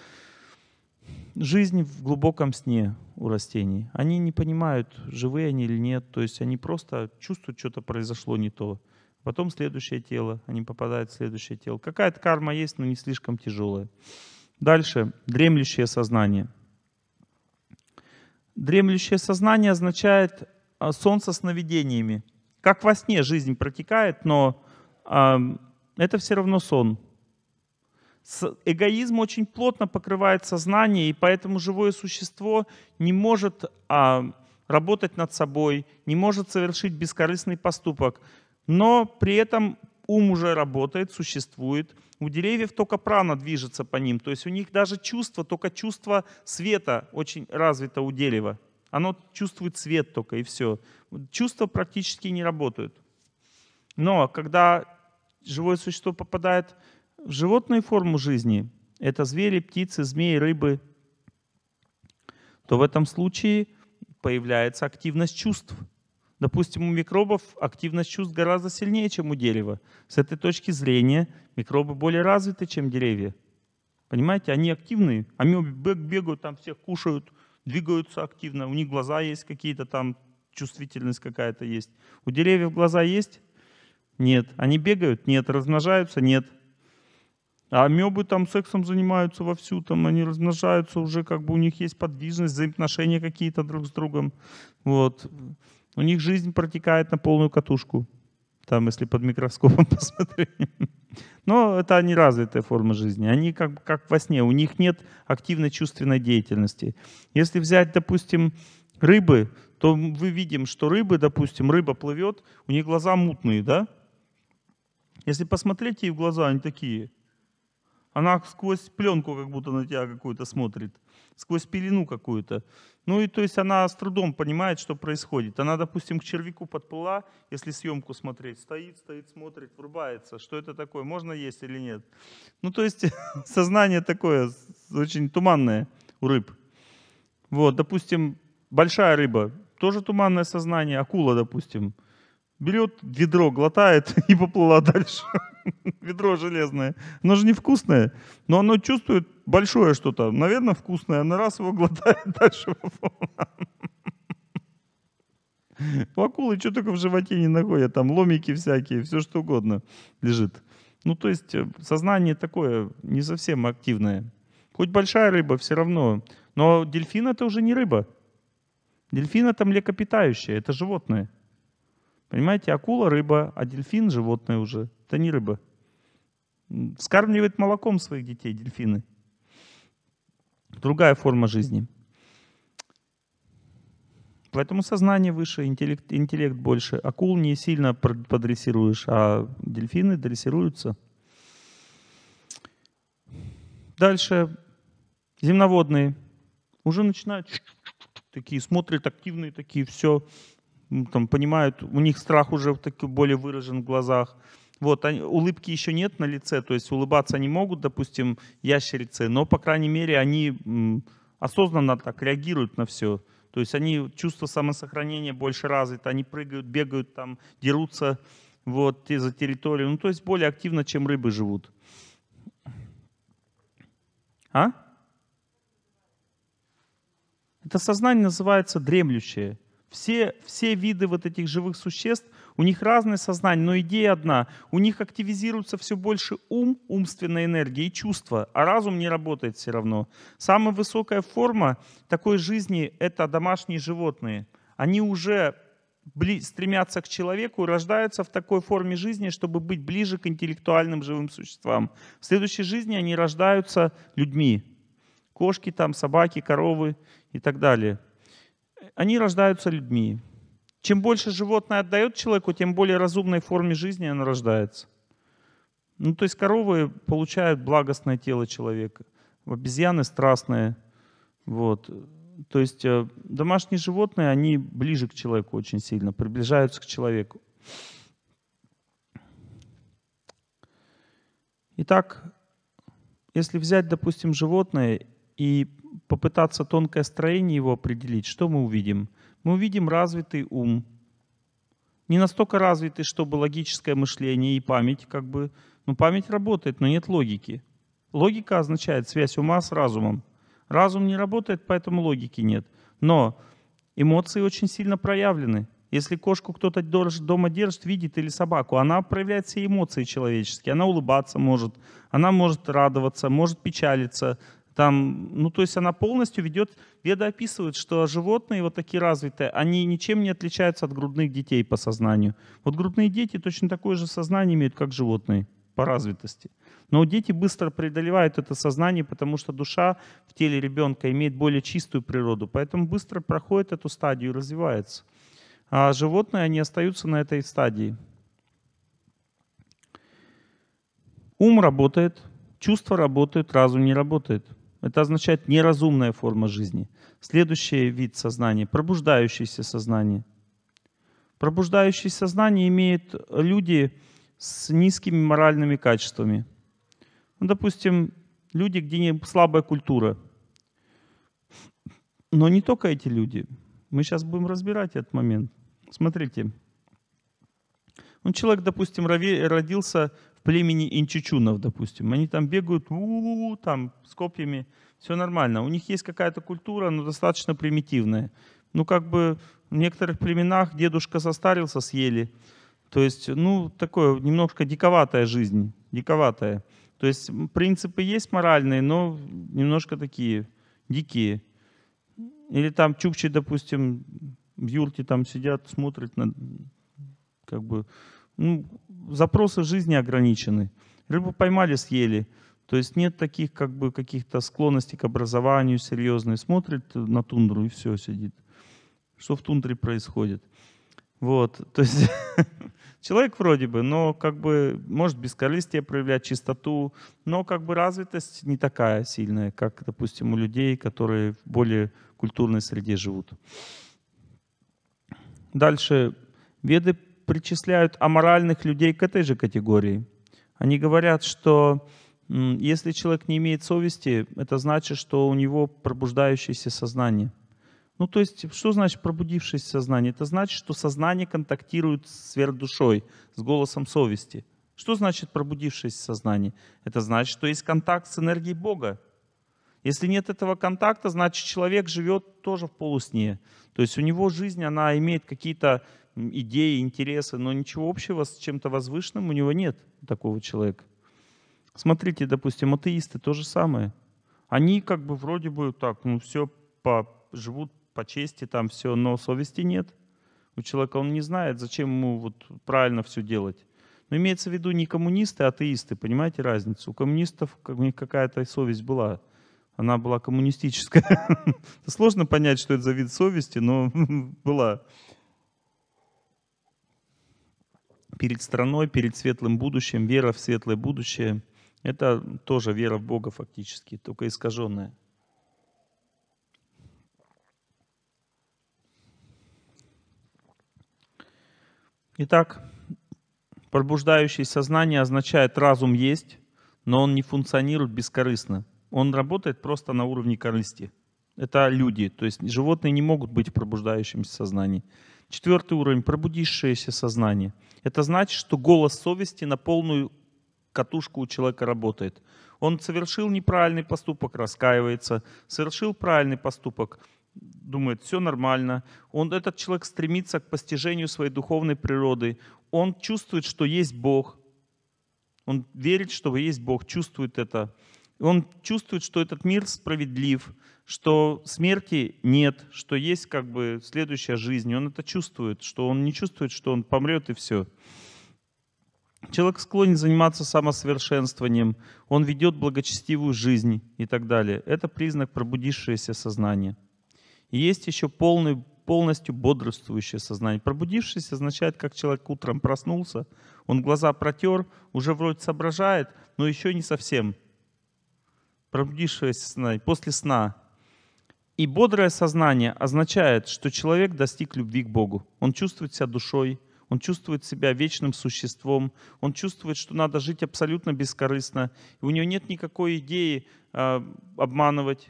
жизнь в глубоком сне у растений. Они не понимают, живые они или нет. То есть они просто чувствуют, что-то произошло не то. Потом следующее тело, они попадают в следующее тело. Какая-то карма есть, но не слишком тяжелая. Дальше. Дремлющее сознание. Дремлющее сознание означает а, солнце сновидениями. Как во сне жизнь протекает, но это все равно сон. Эгоизм очень плотно покрывает сознание, и поэтому живое существо не может а, работать над собой, не может совершить бескорыстный поступок. Но при этом ум уже работает, существует. У деревьев только прана движется по ним. То есть у них даже чувство, только чувство света очень развито у дерева. Оно чувствует свет только и все. Чувства практически не работают. Но когда живое существо попадает в животную форму жизни, это звери, птицы, змеи, рыбы, то в этом случае появляется активность чувств. Допустим, у микробов активность чувств гораздо сильнее, чем у дерева. С этой точки зрения микробы более развиты, чем деревья. Понимаете, они активные. Амебы бегают, там всех кушают, двигаются активно. У них глаза есть какие-то там, чувствительность какая-то есть. У деревьев глаза есть, нет. Они бегают? Нет. Размножаются? Нет. А амебы там сексом занимаются вовсю, там они размножаются уже, как бы у них есть подвижность, взаимоотношения какие-то друг с другом. Вот. У них жизнь протекает на полную катушку, там, если под микроскопом посмотреть. Но это они развитая форма жизни. Они как, как во сне, у них нет активной чувственной деятельности. Если взять, допустим, рыбы, то мы видим, что рыбы, допустим, рыба плывет, у них глаза мутные, да? Если посмотреть ей в глаза, они такие. Она сквозь пленку как будто на тебя какую-то смотрит, сквозь пелену какую-то. Ну и то есть она с трудом понимает, что происходит. Она, допустим, к червяку подплыла, если съемку смотреть, стоит, стоит, смотрит, врубается, что это такое, можно есть или нет. Ну то есть сознание такое очень туманное у рыб. Вот, допустим, большая рыба, тоже туманное сознание, акула, допустим, берет ведро, глотает и поплыла дальше. ведро железное. Оно же невкусное, но оно чувствует большое что-то. Наверное, вкусное. Она раз его глотает, дальше поплыла. У акулы что только в животе не находят. Там ломики всякие, все что угодно лежит. Ну, то есть э, сознание такое не совсем активное. Хоть большая рыба, все равно. Но дельфин это уже не рыба. Дельфин это млекопитающее, это животное. Понимаете, акула – рыба, а дельфин – животное уже. Это не рыба. Вскармливает молоком своих детей дельфины. Другая форма жизни. Поэтому сознание выше, интеллект, интеллект больше. Акул не сильно подрессируешь, а дельфины дрессируются. Дальше земноводные уже начинают такие, смотрят активные такие, все, там, понимают, у них страх уже таки более выражен в глазах. Вот, они, улыбки еще нет на лице, то есть улыбаться они могут, допустим, ящерицы, но, по крайней мере, они осознанно так реагируют на все. То есть они чувство самосохранения больше развито, они прыгают, бегают, там, дерутся вот, за территорию. Ну, то есть более активно, чем рыбы живут. А? Это сознание называется дремлющее все, все виды вот этих живых существ, у них разное сознание, но идея одна. У них активизируется все больше ум, умственная энергия и чувства, а разум не работает все равно. Самая высокая форма такой жизни — это домашние животные. Они уже стремятся к человеку, рождаются в такой форме жизни, чтобы быть ближе к интеллектуальным живым существам. В следующей жизни они рождаются людьми. Кошки, там, собаки, коровы и так далее — они рождаются людьми. Чем больше животное отдает человеку, тем более разумной форме жизни оно рождается. Ну, то есть коровы получают благостное тело человека, обезьяны страстные. Вот. То есть э, домашние животные, они ближе к человеку очень сильно, приближаются к человеку. Итак, если взять, допустим, животное и попытаться тонкое строение его определить, что мы увидим? Мы увидим развитый ум, не настолько развитый, чтобы логическое мышление и память, как бы, ну память работает, но нет логики. Логика означает связь ума с разумом. Разум не работает, поэтому логики нет. Но эмоции очень сильно проявлены. Если кошку кто-то дома держит, видит или собаку, она проявляет все эмоции человеческие. Она улыбаться может, она может радоваться, может печалиться, там, ну, то есть она полностью ведет, Веда описывает, что животные вот такие развитые, они ничем не отличаются от грудных детей по сознанию. Вот грудные дети точно такое же сознание имеют, как животные по развитости. Но дети быстро преодолевают это сознание, потому что душа в теле ребенка имеет более чистую природу, поэтому быстро проходит эту стадию и развивается. А животные, они остаются на этой стадии. Ум работает, чувства работают, разум не работает. Это означает неразумная форма жизни. Следующий вид сознания – пробуждающееся сознание. Пробуждающее сознание имеют люди с низкими моральными качествами. Ну, допустим, люди, где слабая культура. Но не только эти люди. Мы сейчас будем разбирать этот момент. Смотрите. Ну, человек, допустим, родился племени инчичунов, допустим. Они там бегают, у -у -у, там с копьями, все нормально. У них есть какая-то культура, но достаточно примитивная. Ну, как бы в некоторых племенах дедушка состарился, съели. То есть, ну, такое немножко диковатая жизнь, диковатая. То есть принципы есть моральные, но немножко такие дикие. Или там чукчи, допустим, в юрте там сидят, смотрят на, как бы, ну, запросы жизни ограничены. Рыбу поймали, съели. То есть нет таких как бы каких-то склонностей к образованию серьезной. Смотрит на тундру и все сидит. Что в тундре происходит? Вот, то есть человек вроде бы, но как бы может бескорыстие проявлять, чистоту, но как бы развитость не такая сильная, как, допустим, у людей, которые в более культурной среде живут. Дальше. Веды причисляют аморальных людей к этой же категории. Они говорят, что если человек не имеет совести, это значит, что у него пробуждающееся сознание. Ну, то есть, что значит пробудившееся сознание? Это значит, что сознание контактирует с сверхдушой, с голосом совести. Что значит пробудившееся сознание? Это значит, что есть контакт с энергией Бога. Если нет этого контакта, значит, человек живет тоже в полусне. То есть у него жизнь, она имеет какие-то идеи, интересы, но ничего общего с чем-то возвышенным у него нет такого человека. Смотрите, допустим, атеисты то же самое. Они как бы вроде бы так, ну все по, живут по чести там все, но совести нет. У человека он не знает, зачем ему вот правильно все делать. Но имеется в виду не коммунисты, а атеисты, понимаете разницу? У коммунистов как, у них какая-то совесть была, она была коммунистическая. Сложно понять, что это за вид совести, но была. перед страной, перед светлым будущим, вера в светлое будущее. Это тоже вера в Бога фактически, только искаженная. Итак, пробуждающее сознание означает разум есть, но он не функционирует бескорыстно. Он работает просто на уровне корысти. Это люди, то есть животные не могут быть в пробуждающемся сознании. Четвертый уровень – пробудившееся сознание. Это значит, что голос совести на полную катушку у человека работает. Он совершил неправильный поступок, раскаивается, совершил правильный поступок, думает, все нормально. Он, этот человек стремится к постижению своей духовной природы. Он чувствует, что есть Бог. Он верит, что есть Бог, чувствует это. Он чувствует, что этот мир справедлив, что смерти нет, что есть как бы следующая жизнь. Он это чувствует, что он не чувствует, что он помрет и все. Человек склонен заниматься самосовершенствованием, он ведет благочестивую жизнь и так далее. Это признак пробудившегося сознания. И есть еще полный, полностью бодрствующее сознание. Пробудившееся означает, как человек утром проснулся, он глаза протер, уже вроде соображает, но еще не совсем – пробудившееся сознание после сна. И бодрое сознание означает, что человек достиг любви к Богу. Он чувствует себя душой, он чувствует себя вечным существом, он чувствует, что надо жить абсолютно бескорыстно, и у него нет никакой идеи э, обманывать,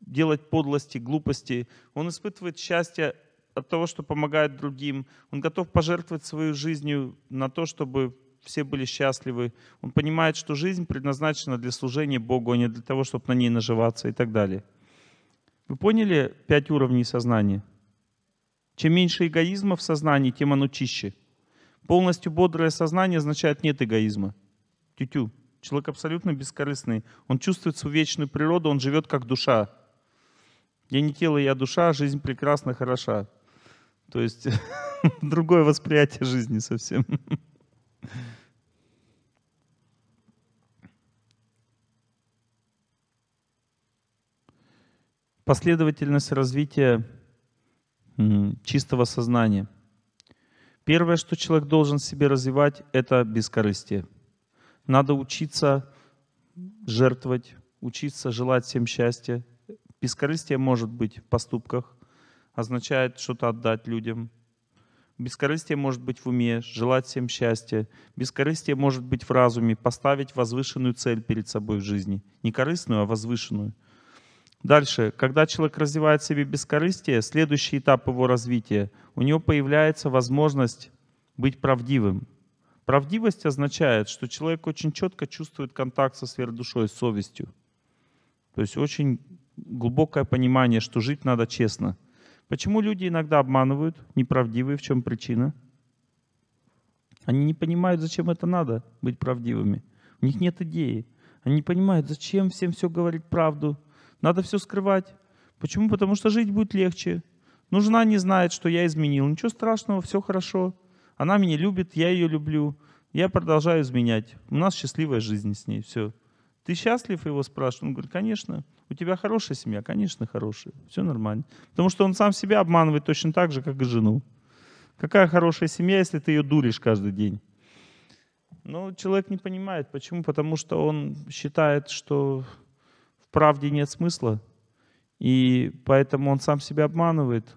делать подлости, глупости. Он испытывает счастье от того, что помогает другим. Он готов пожертвовать свою жизнью на то, чтобы все были счастливы. Он понимает, что жизнь предназначена для служения Богу, а не для того, чтобы на ней наживаться и так далее. Вы поняли пять уровней сознания? Чем меньше эгоизма в сознании, тем оно чище. Полностью бодрое сознание означает нет эгоизма. Тю-тю. Человек абсолютно бескорыстный. Он чувствует свою вечную природу, он живет как душа. Я не тело, я душа, жизнь прекрасна, хороша. То есть другое восприятие жизни совсем. последовательность развития чистого сознания. Первое, что человек должен себе развивать, это бескорыстие. Надо учиться жертвовать, учиться желать всем счастья. Бескорыстие может быть в поступках, означает что-то отдать людям. Бескорыстие может быть в уме, желать всем счастья. Бескорыстие может быть в разуме, поставить возвышенную цель перед собой в жизни. Не корыстную, а возвышенную – Дальше, когда человек развивает в себе бескорыстие, следующий этап его развития, у него появляется возможность быть правдивым. Правдивость означает, что человек очень четко чувствует контакт со сверхдушой, с совестью. То есть очень глубокое понимание, что жить надо честно. Почему люди иногда обманывают, неправдивые, в чем причина? Они не понимают, зачем это надо, быть правдивыми. У них нет идеи. Они не понимают, зачем всем все говорить правду, надо все скрывать. Почему? Потому что жить будет легче. Ну, жена не знает, что я изменил. Ничего страшного, все хорошо. Она меня любит, я ее люблю. Я продолжаю изменять. У нас счастливая жизнь с ней, все. Ты счастлив? Его спрашивают. Он говорит, конечно. У тебя хорошая семья? Конечно, хорошая. Все нормально. Потому что он сам себя обманывает точно так же, как и жену. Какая хорошая семья, если ты ее дуришь каждый день? Но ну, человек не понимает. Почему? Потому что он считает, что правде нет смысла, и поэтому он сам себя обманывает.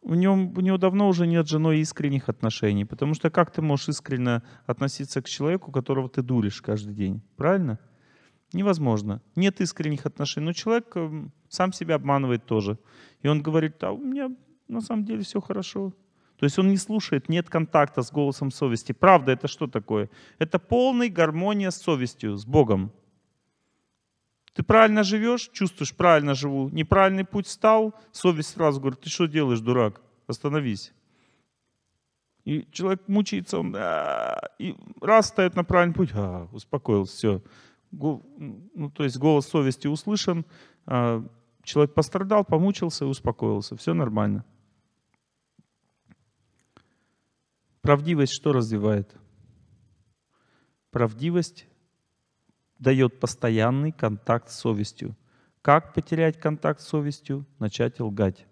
У него, у него давно уже нет женой искренних отношений, потому что как ты можешь искренне относиться к человеку, которого ты дуришь каждый день, правильно? Невозможно. Нет искренних отношений. Но человек эм, сам себя обманывает тоже. И он говорит, а у меня на самом деле все хорошо. То есть он не слушает, нет контакта с голосом совести. Правда это что такое? Это полная гармония с совестью, с Богом. Ты правильно живешь, чувствуешь, правильно живу, неправильный путь стал, совесть сразу говорит, ты что делаешь, дурак, остановись. И человек мучается, он «А, и раз стоит на правильный путь, а, успокоился, все. ну, то есть голос совести услышан, а, человек пострадал, помучился и успокоился, все нормально. Правдивость что развивает? Правдивость дает постоянный контакт с совестью. Как потерять контакт с совестью? Начать лгать.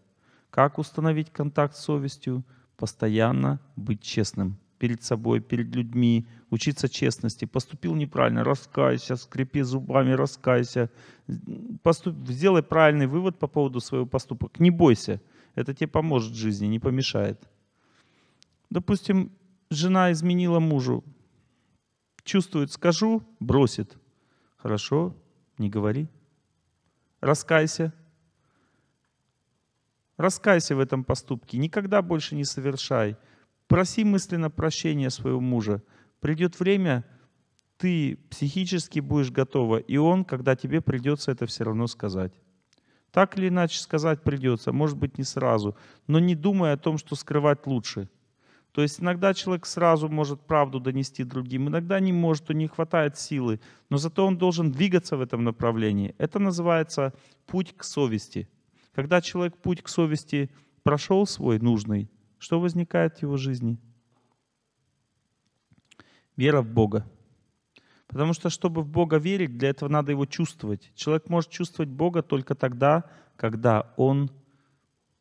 Как установить контакт с совестью? Постоянно быть честным перед собой, перед людьми, учиться честности. Поступил неправильно, раскайся, скрипи зубами, раскайся. Поступ, сделай правильный вывод по поводу своего поступка. Не бойся, это тебе поможет в жизни, не помешает. Допустим, жена изменила мужу, чувствует, скажу, бросит – Хорошо, не говори. Раскайся. Раскайся в этом поступке. Никогда больше не совершай. Проси мысленно прощения своего мужа. Придет время, ты психически будешь готова, и он, когда тебе придется это все равно сказать. Так или иначе сказать придется, может быть не сразу, но не думай о том, что скрывать лучше. То есть иногда человек сразу может правду донести другим, иногда не может, у не хватает силы, но зато он должен двигаться в этом направлении. Это называется путь к совести. Когда человек путь к совести прошел свой нужный, что возникает в его жизни? Вера в Бога. Потому что, чтобы в Бога верить, для этого надо его чувствовать. Человек может чувствовать Бога только тогда, когда он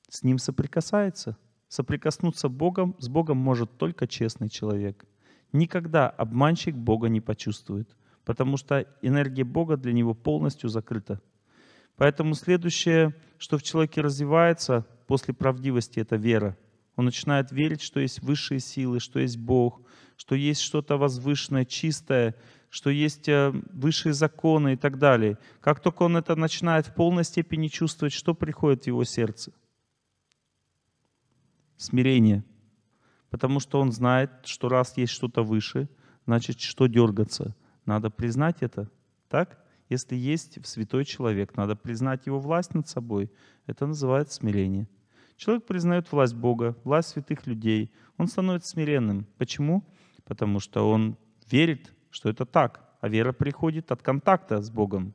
с ним соприкасается – Соприкоснуться Богом с Богом может только честный человек. Никогда обманщик Бога не почувствует, потому что энергия Бога для него полностью закрыта. Поэтому следующее, что в человеке развивается после правдивости, это вера. Он начинает верить, что есть высшие силы, что есть Бог, что есть что-то возвышенное, чистое, что есть э, высшие законы и так далее. Как только он это начинает в полной степени чувствовать, что приходит в его сердце? смирение. Потому что он знает, что раз есть что-то выше, значит, что дергаться. Надо признать это, так? Если есть святой человек, надо признать его власть над собой. Это называется смирение. Человек признает власть Бога, власть святых людей. Он становится смиренным. Почему? Потому что он верит, что это так. А вера приходит от контакта с Богом.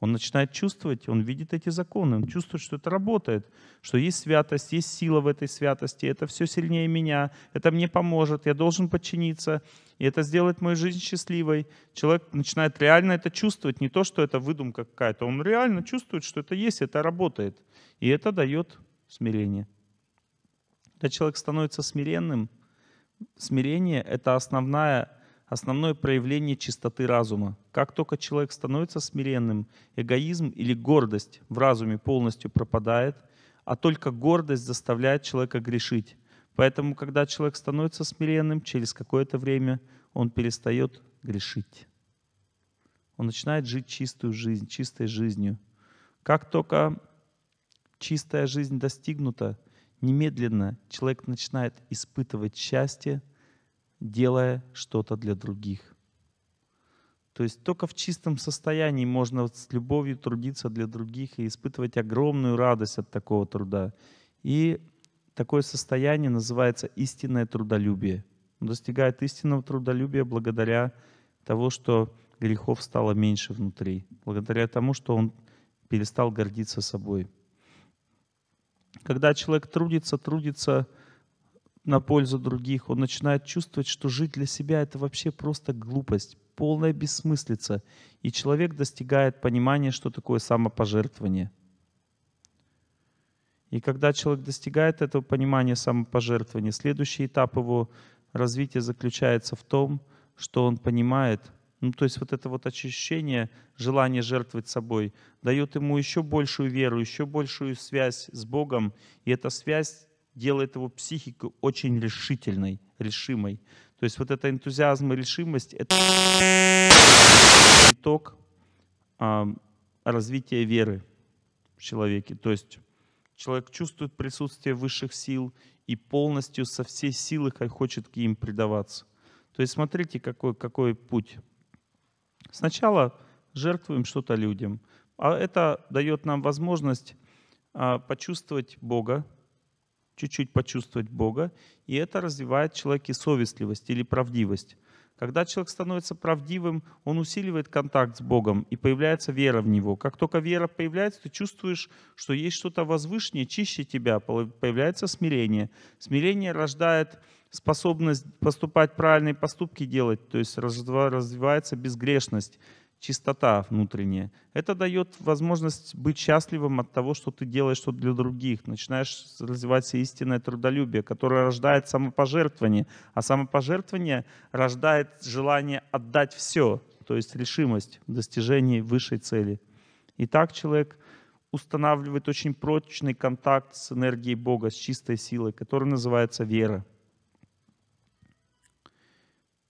Он начинает чувствовать, он видит эти законы, он чувствует, что это работает, что есть святость, есть сила в этой святости, это все сильнее меня, это мне поможет, я должен подчиниться, и это сделает мою жизнь счастливой. Человек начинает реально это чувствовать, не то, что это выдумка какая-то, он реально чувствует, что это есть, это работает, и это дает смирение. Когда человек становится смиренным, смирение — это основная основное проявление чистоты разума. Как только человек становится смиренным, эгоизм или гордость в разуме полностью пропадает, а только гордость заставляет человека грешить. Поэтому, когда человек становится смиренным, через какое-то время он перестает грешить. Он начинает жить чистую жизнь, чистой жизнью. Как только чистая жизнь достигнута, немедленно человек начинает испытывать счастье – делая что-то для других. То есть только в чистом состоянии можно с любовью трудиться для других и испытывать огромную радость от такого труда. И такое состояние называется истинное трудолюбие. Он достигает истинного трудолюбия благодаря того, что грехов стало меньше внутри, благодаря тому, что он перестал гордиться собой. Когда человек трудится, трудится, на пользу других, он начинает чувствовать, что жить для себя это вообще просто глупость, полная бессмыслица, и человек достигает понимания, что такое самопожертвование. И когда человек достигает этого понимания самопожертвования, следующий этап его развития заключается в том, что он понимает, ну то есть вот это вот ощущение, желание жертвовать собой, дает ему еще большую веру, еще большую связь с Богом, и эта связь делает его психику очень решительной, решимой. То есть вот это энтузиазм и решимость — это итог э, развития веры в человеке. То есть человек чувствует присутствие высших сил и полностью со всей силы хочет к им предаваться. То есть смотрите, какой, какой путь. Сначала жертвуем что-то людям, а это дает нам возможность э, почувствовать Бога, чуть-чуть почувствовать Бога, и это развивает в человеке совестливость или правдивость. Когда человек становится правдивым, он усиливает контакт с Богом, и появляется вера в Него. Как только вера появляется, ты чувствуешь, что есть что-то возвышнее, чище тебя, появляется смирение. Смирение рождает способность поступать правильные поступки делать, то есть развивается безгрешность чистота внутренняя. Это дает возможность быть счастливым от того, что ты делаешь что-то для других. Начинаешь развивать истинное трудолюбие, которое рождает самопожертвование. А самопожертвование рождает желание отдать все, то есть решимость в достижении высшей цели. И так человек устанавливает очень прочный контакт с энергией Бога, с чистой силой, которая называется вера.